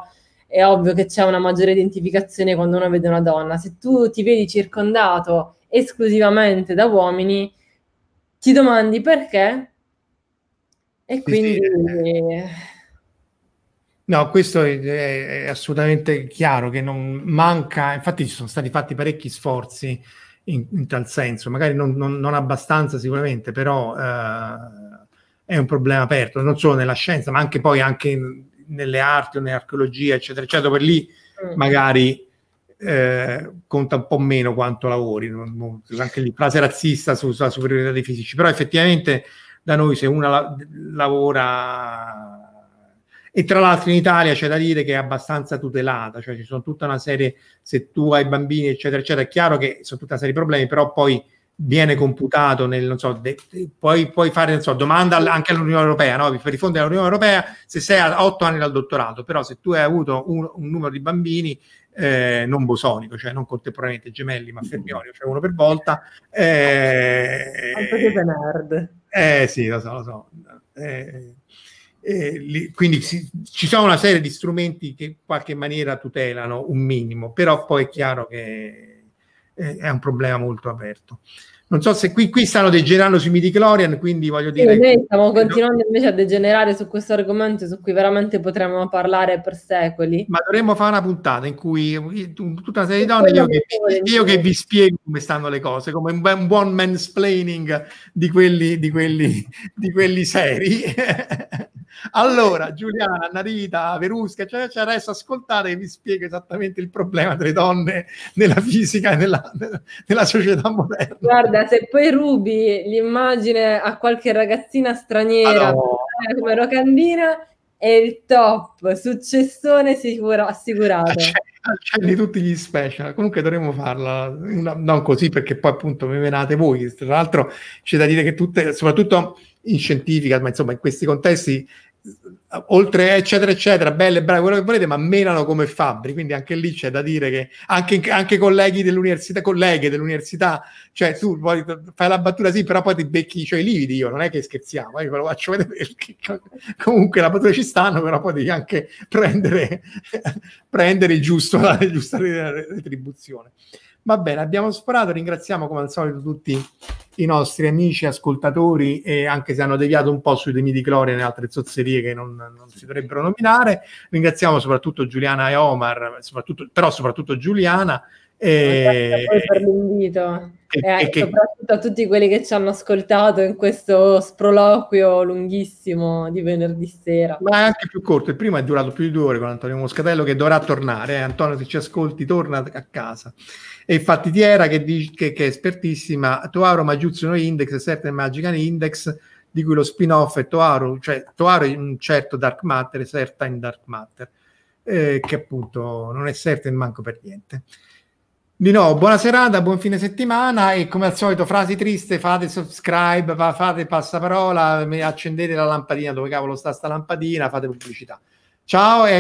è ovvio che c'è una maggiore identificazione quando uno vede una donna. Se tu ti vedi circondato esclusivamente da uomini, ti domandi perché e quindi... Eh, eh. No, questo è, è, assolutamente chiaro che non manca, infatti ci sono stati fatti parecchi sforzi in, in tal senso, magari non, non, non abbastanza sicuramente, però eh, è un problema aperto, non solo nella scienza, ma anche poi anche nelle arti o nell'archeologia, eccetera, eccetera, per lì mm. magari eh, conta un po' meno quanto lavori, non, non, anche lì frase razzista su, sulla superiorità dei fisici, però effettivamente da noi se una la, lavora e tra l'altro in Italia c'è da dire che è abbastanza tutelata, cioè ci sono tutta una serie, se tu hai bambini eccetera eccetera, è chiaro che sono tutta una serie di problemi, però poi viene computato nel, non so, de, de, puoi, puoi, fare, non so, domanda anche all'Unione Europea, no? per i all'Unione Europea se sei a otto anni dal dottorato, però se tu hai avuto un, un numero di bambini eh, non bosonico, cioè non contemporaneamente gemelli ma mm-hmm. fermioni, cioè uno per volta. Eh, Anche nerd. Eh sì, lo so, lo so. Eh, eh, li, quindi si, ci sono una serie di strumenti che in qualche maniera tutelano un minimo, però poi è chiaro che eh, è un problema molto aperto non so se qui, qui stanno degenerando sui midichlorian, quindi voglio dire... Sì, noi stiamo continuando invece a degenerare su questo argomento su cui veramente potremmo parlare per secoli. Ma dovremmo fare una puntata in cui tutta una serie di donne, io che, io che vi spiego come stanno le cose, come un, buon mansplaining di quelli, di quelli, di quelli seri. Allora, Giuliana, Narita, Verusca, eccetera, eccetera, adesso ascoltate e vi spiego esattamente il problema delle donne nella fisica e nella, nella società moderna. Guarda, se poi rubi l'immagine a qualche ragazzina straniera allora... come eh, Rocandina, è il top, successone sicuro, assicurato. Accendi tutti gli special, comunque dovremmo farla, una, non così perché poi appunto mi venate voi, tra l'altro c'è da dire che tutte, soprattutto in scientifica, ma insomma in questi contesti oltre eccetera eccetera, belle, brave, quello che volete, ma menano come fabbri, quindi anche lì c'è da dire che anche, anche colleghi dell'università, colleghe dell'università, cioè tu poi, fai la battuta sì, però poi ti becchi cioè, i lividi, io non è che scherziamo, eh, io ve lo faccio vedere, comunque la battuta ci stanno, però poi devi anche prendere, prendere giusto, la giusta retribuzione. Va bene, abbiamo sforato, ringraziamo come al solito tutti i nostri amici ascoltatori e anche se hanno deviato un po' sui temi di Gloria e altre zozzerie che non, non, si dovrebbero nominare. Ringraziamo soprattutto Giuliana e Omar, soprattutto, però soprattutto Giuliana. E, Grazie a voi per l'invito e, eh, che... soprattutto a tutti quelli che ci hanno ascoltato in questo sproloquio lunghissimo di venerdì sera. Ma è anche più corto, il primo è durato più di due ore con Antonio Moscatello che dovrà tornare. Eh. Antonio, se ci ascolti, torna a casa. E infatti Tiera che, dice, che, che è espertissima, Toaro Magiuzio Index e Certain Magical Index, di cui lo spin-off è Toaro, cioè Toaro è un certo Dark Matter Certain Dark Matter, eh, che appunto non è certain manco per niente. Di no, buona serata, buon fine settimana e come al solito frasi triste, fate subscribe, fate passaparola, accendete la lampadina dove cavolo sta sta lampadina, fate pubblicità. Ciao e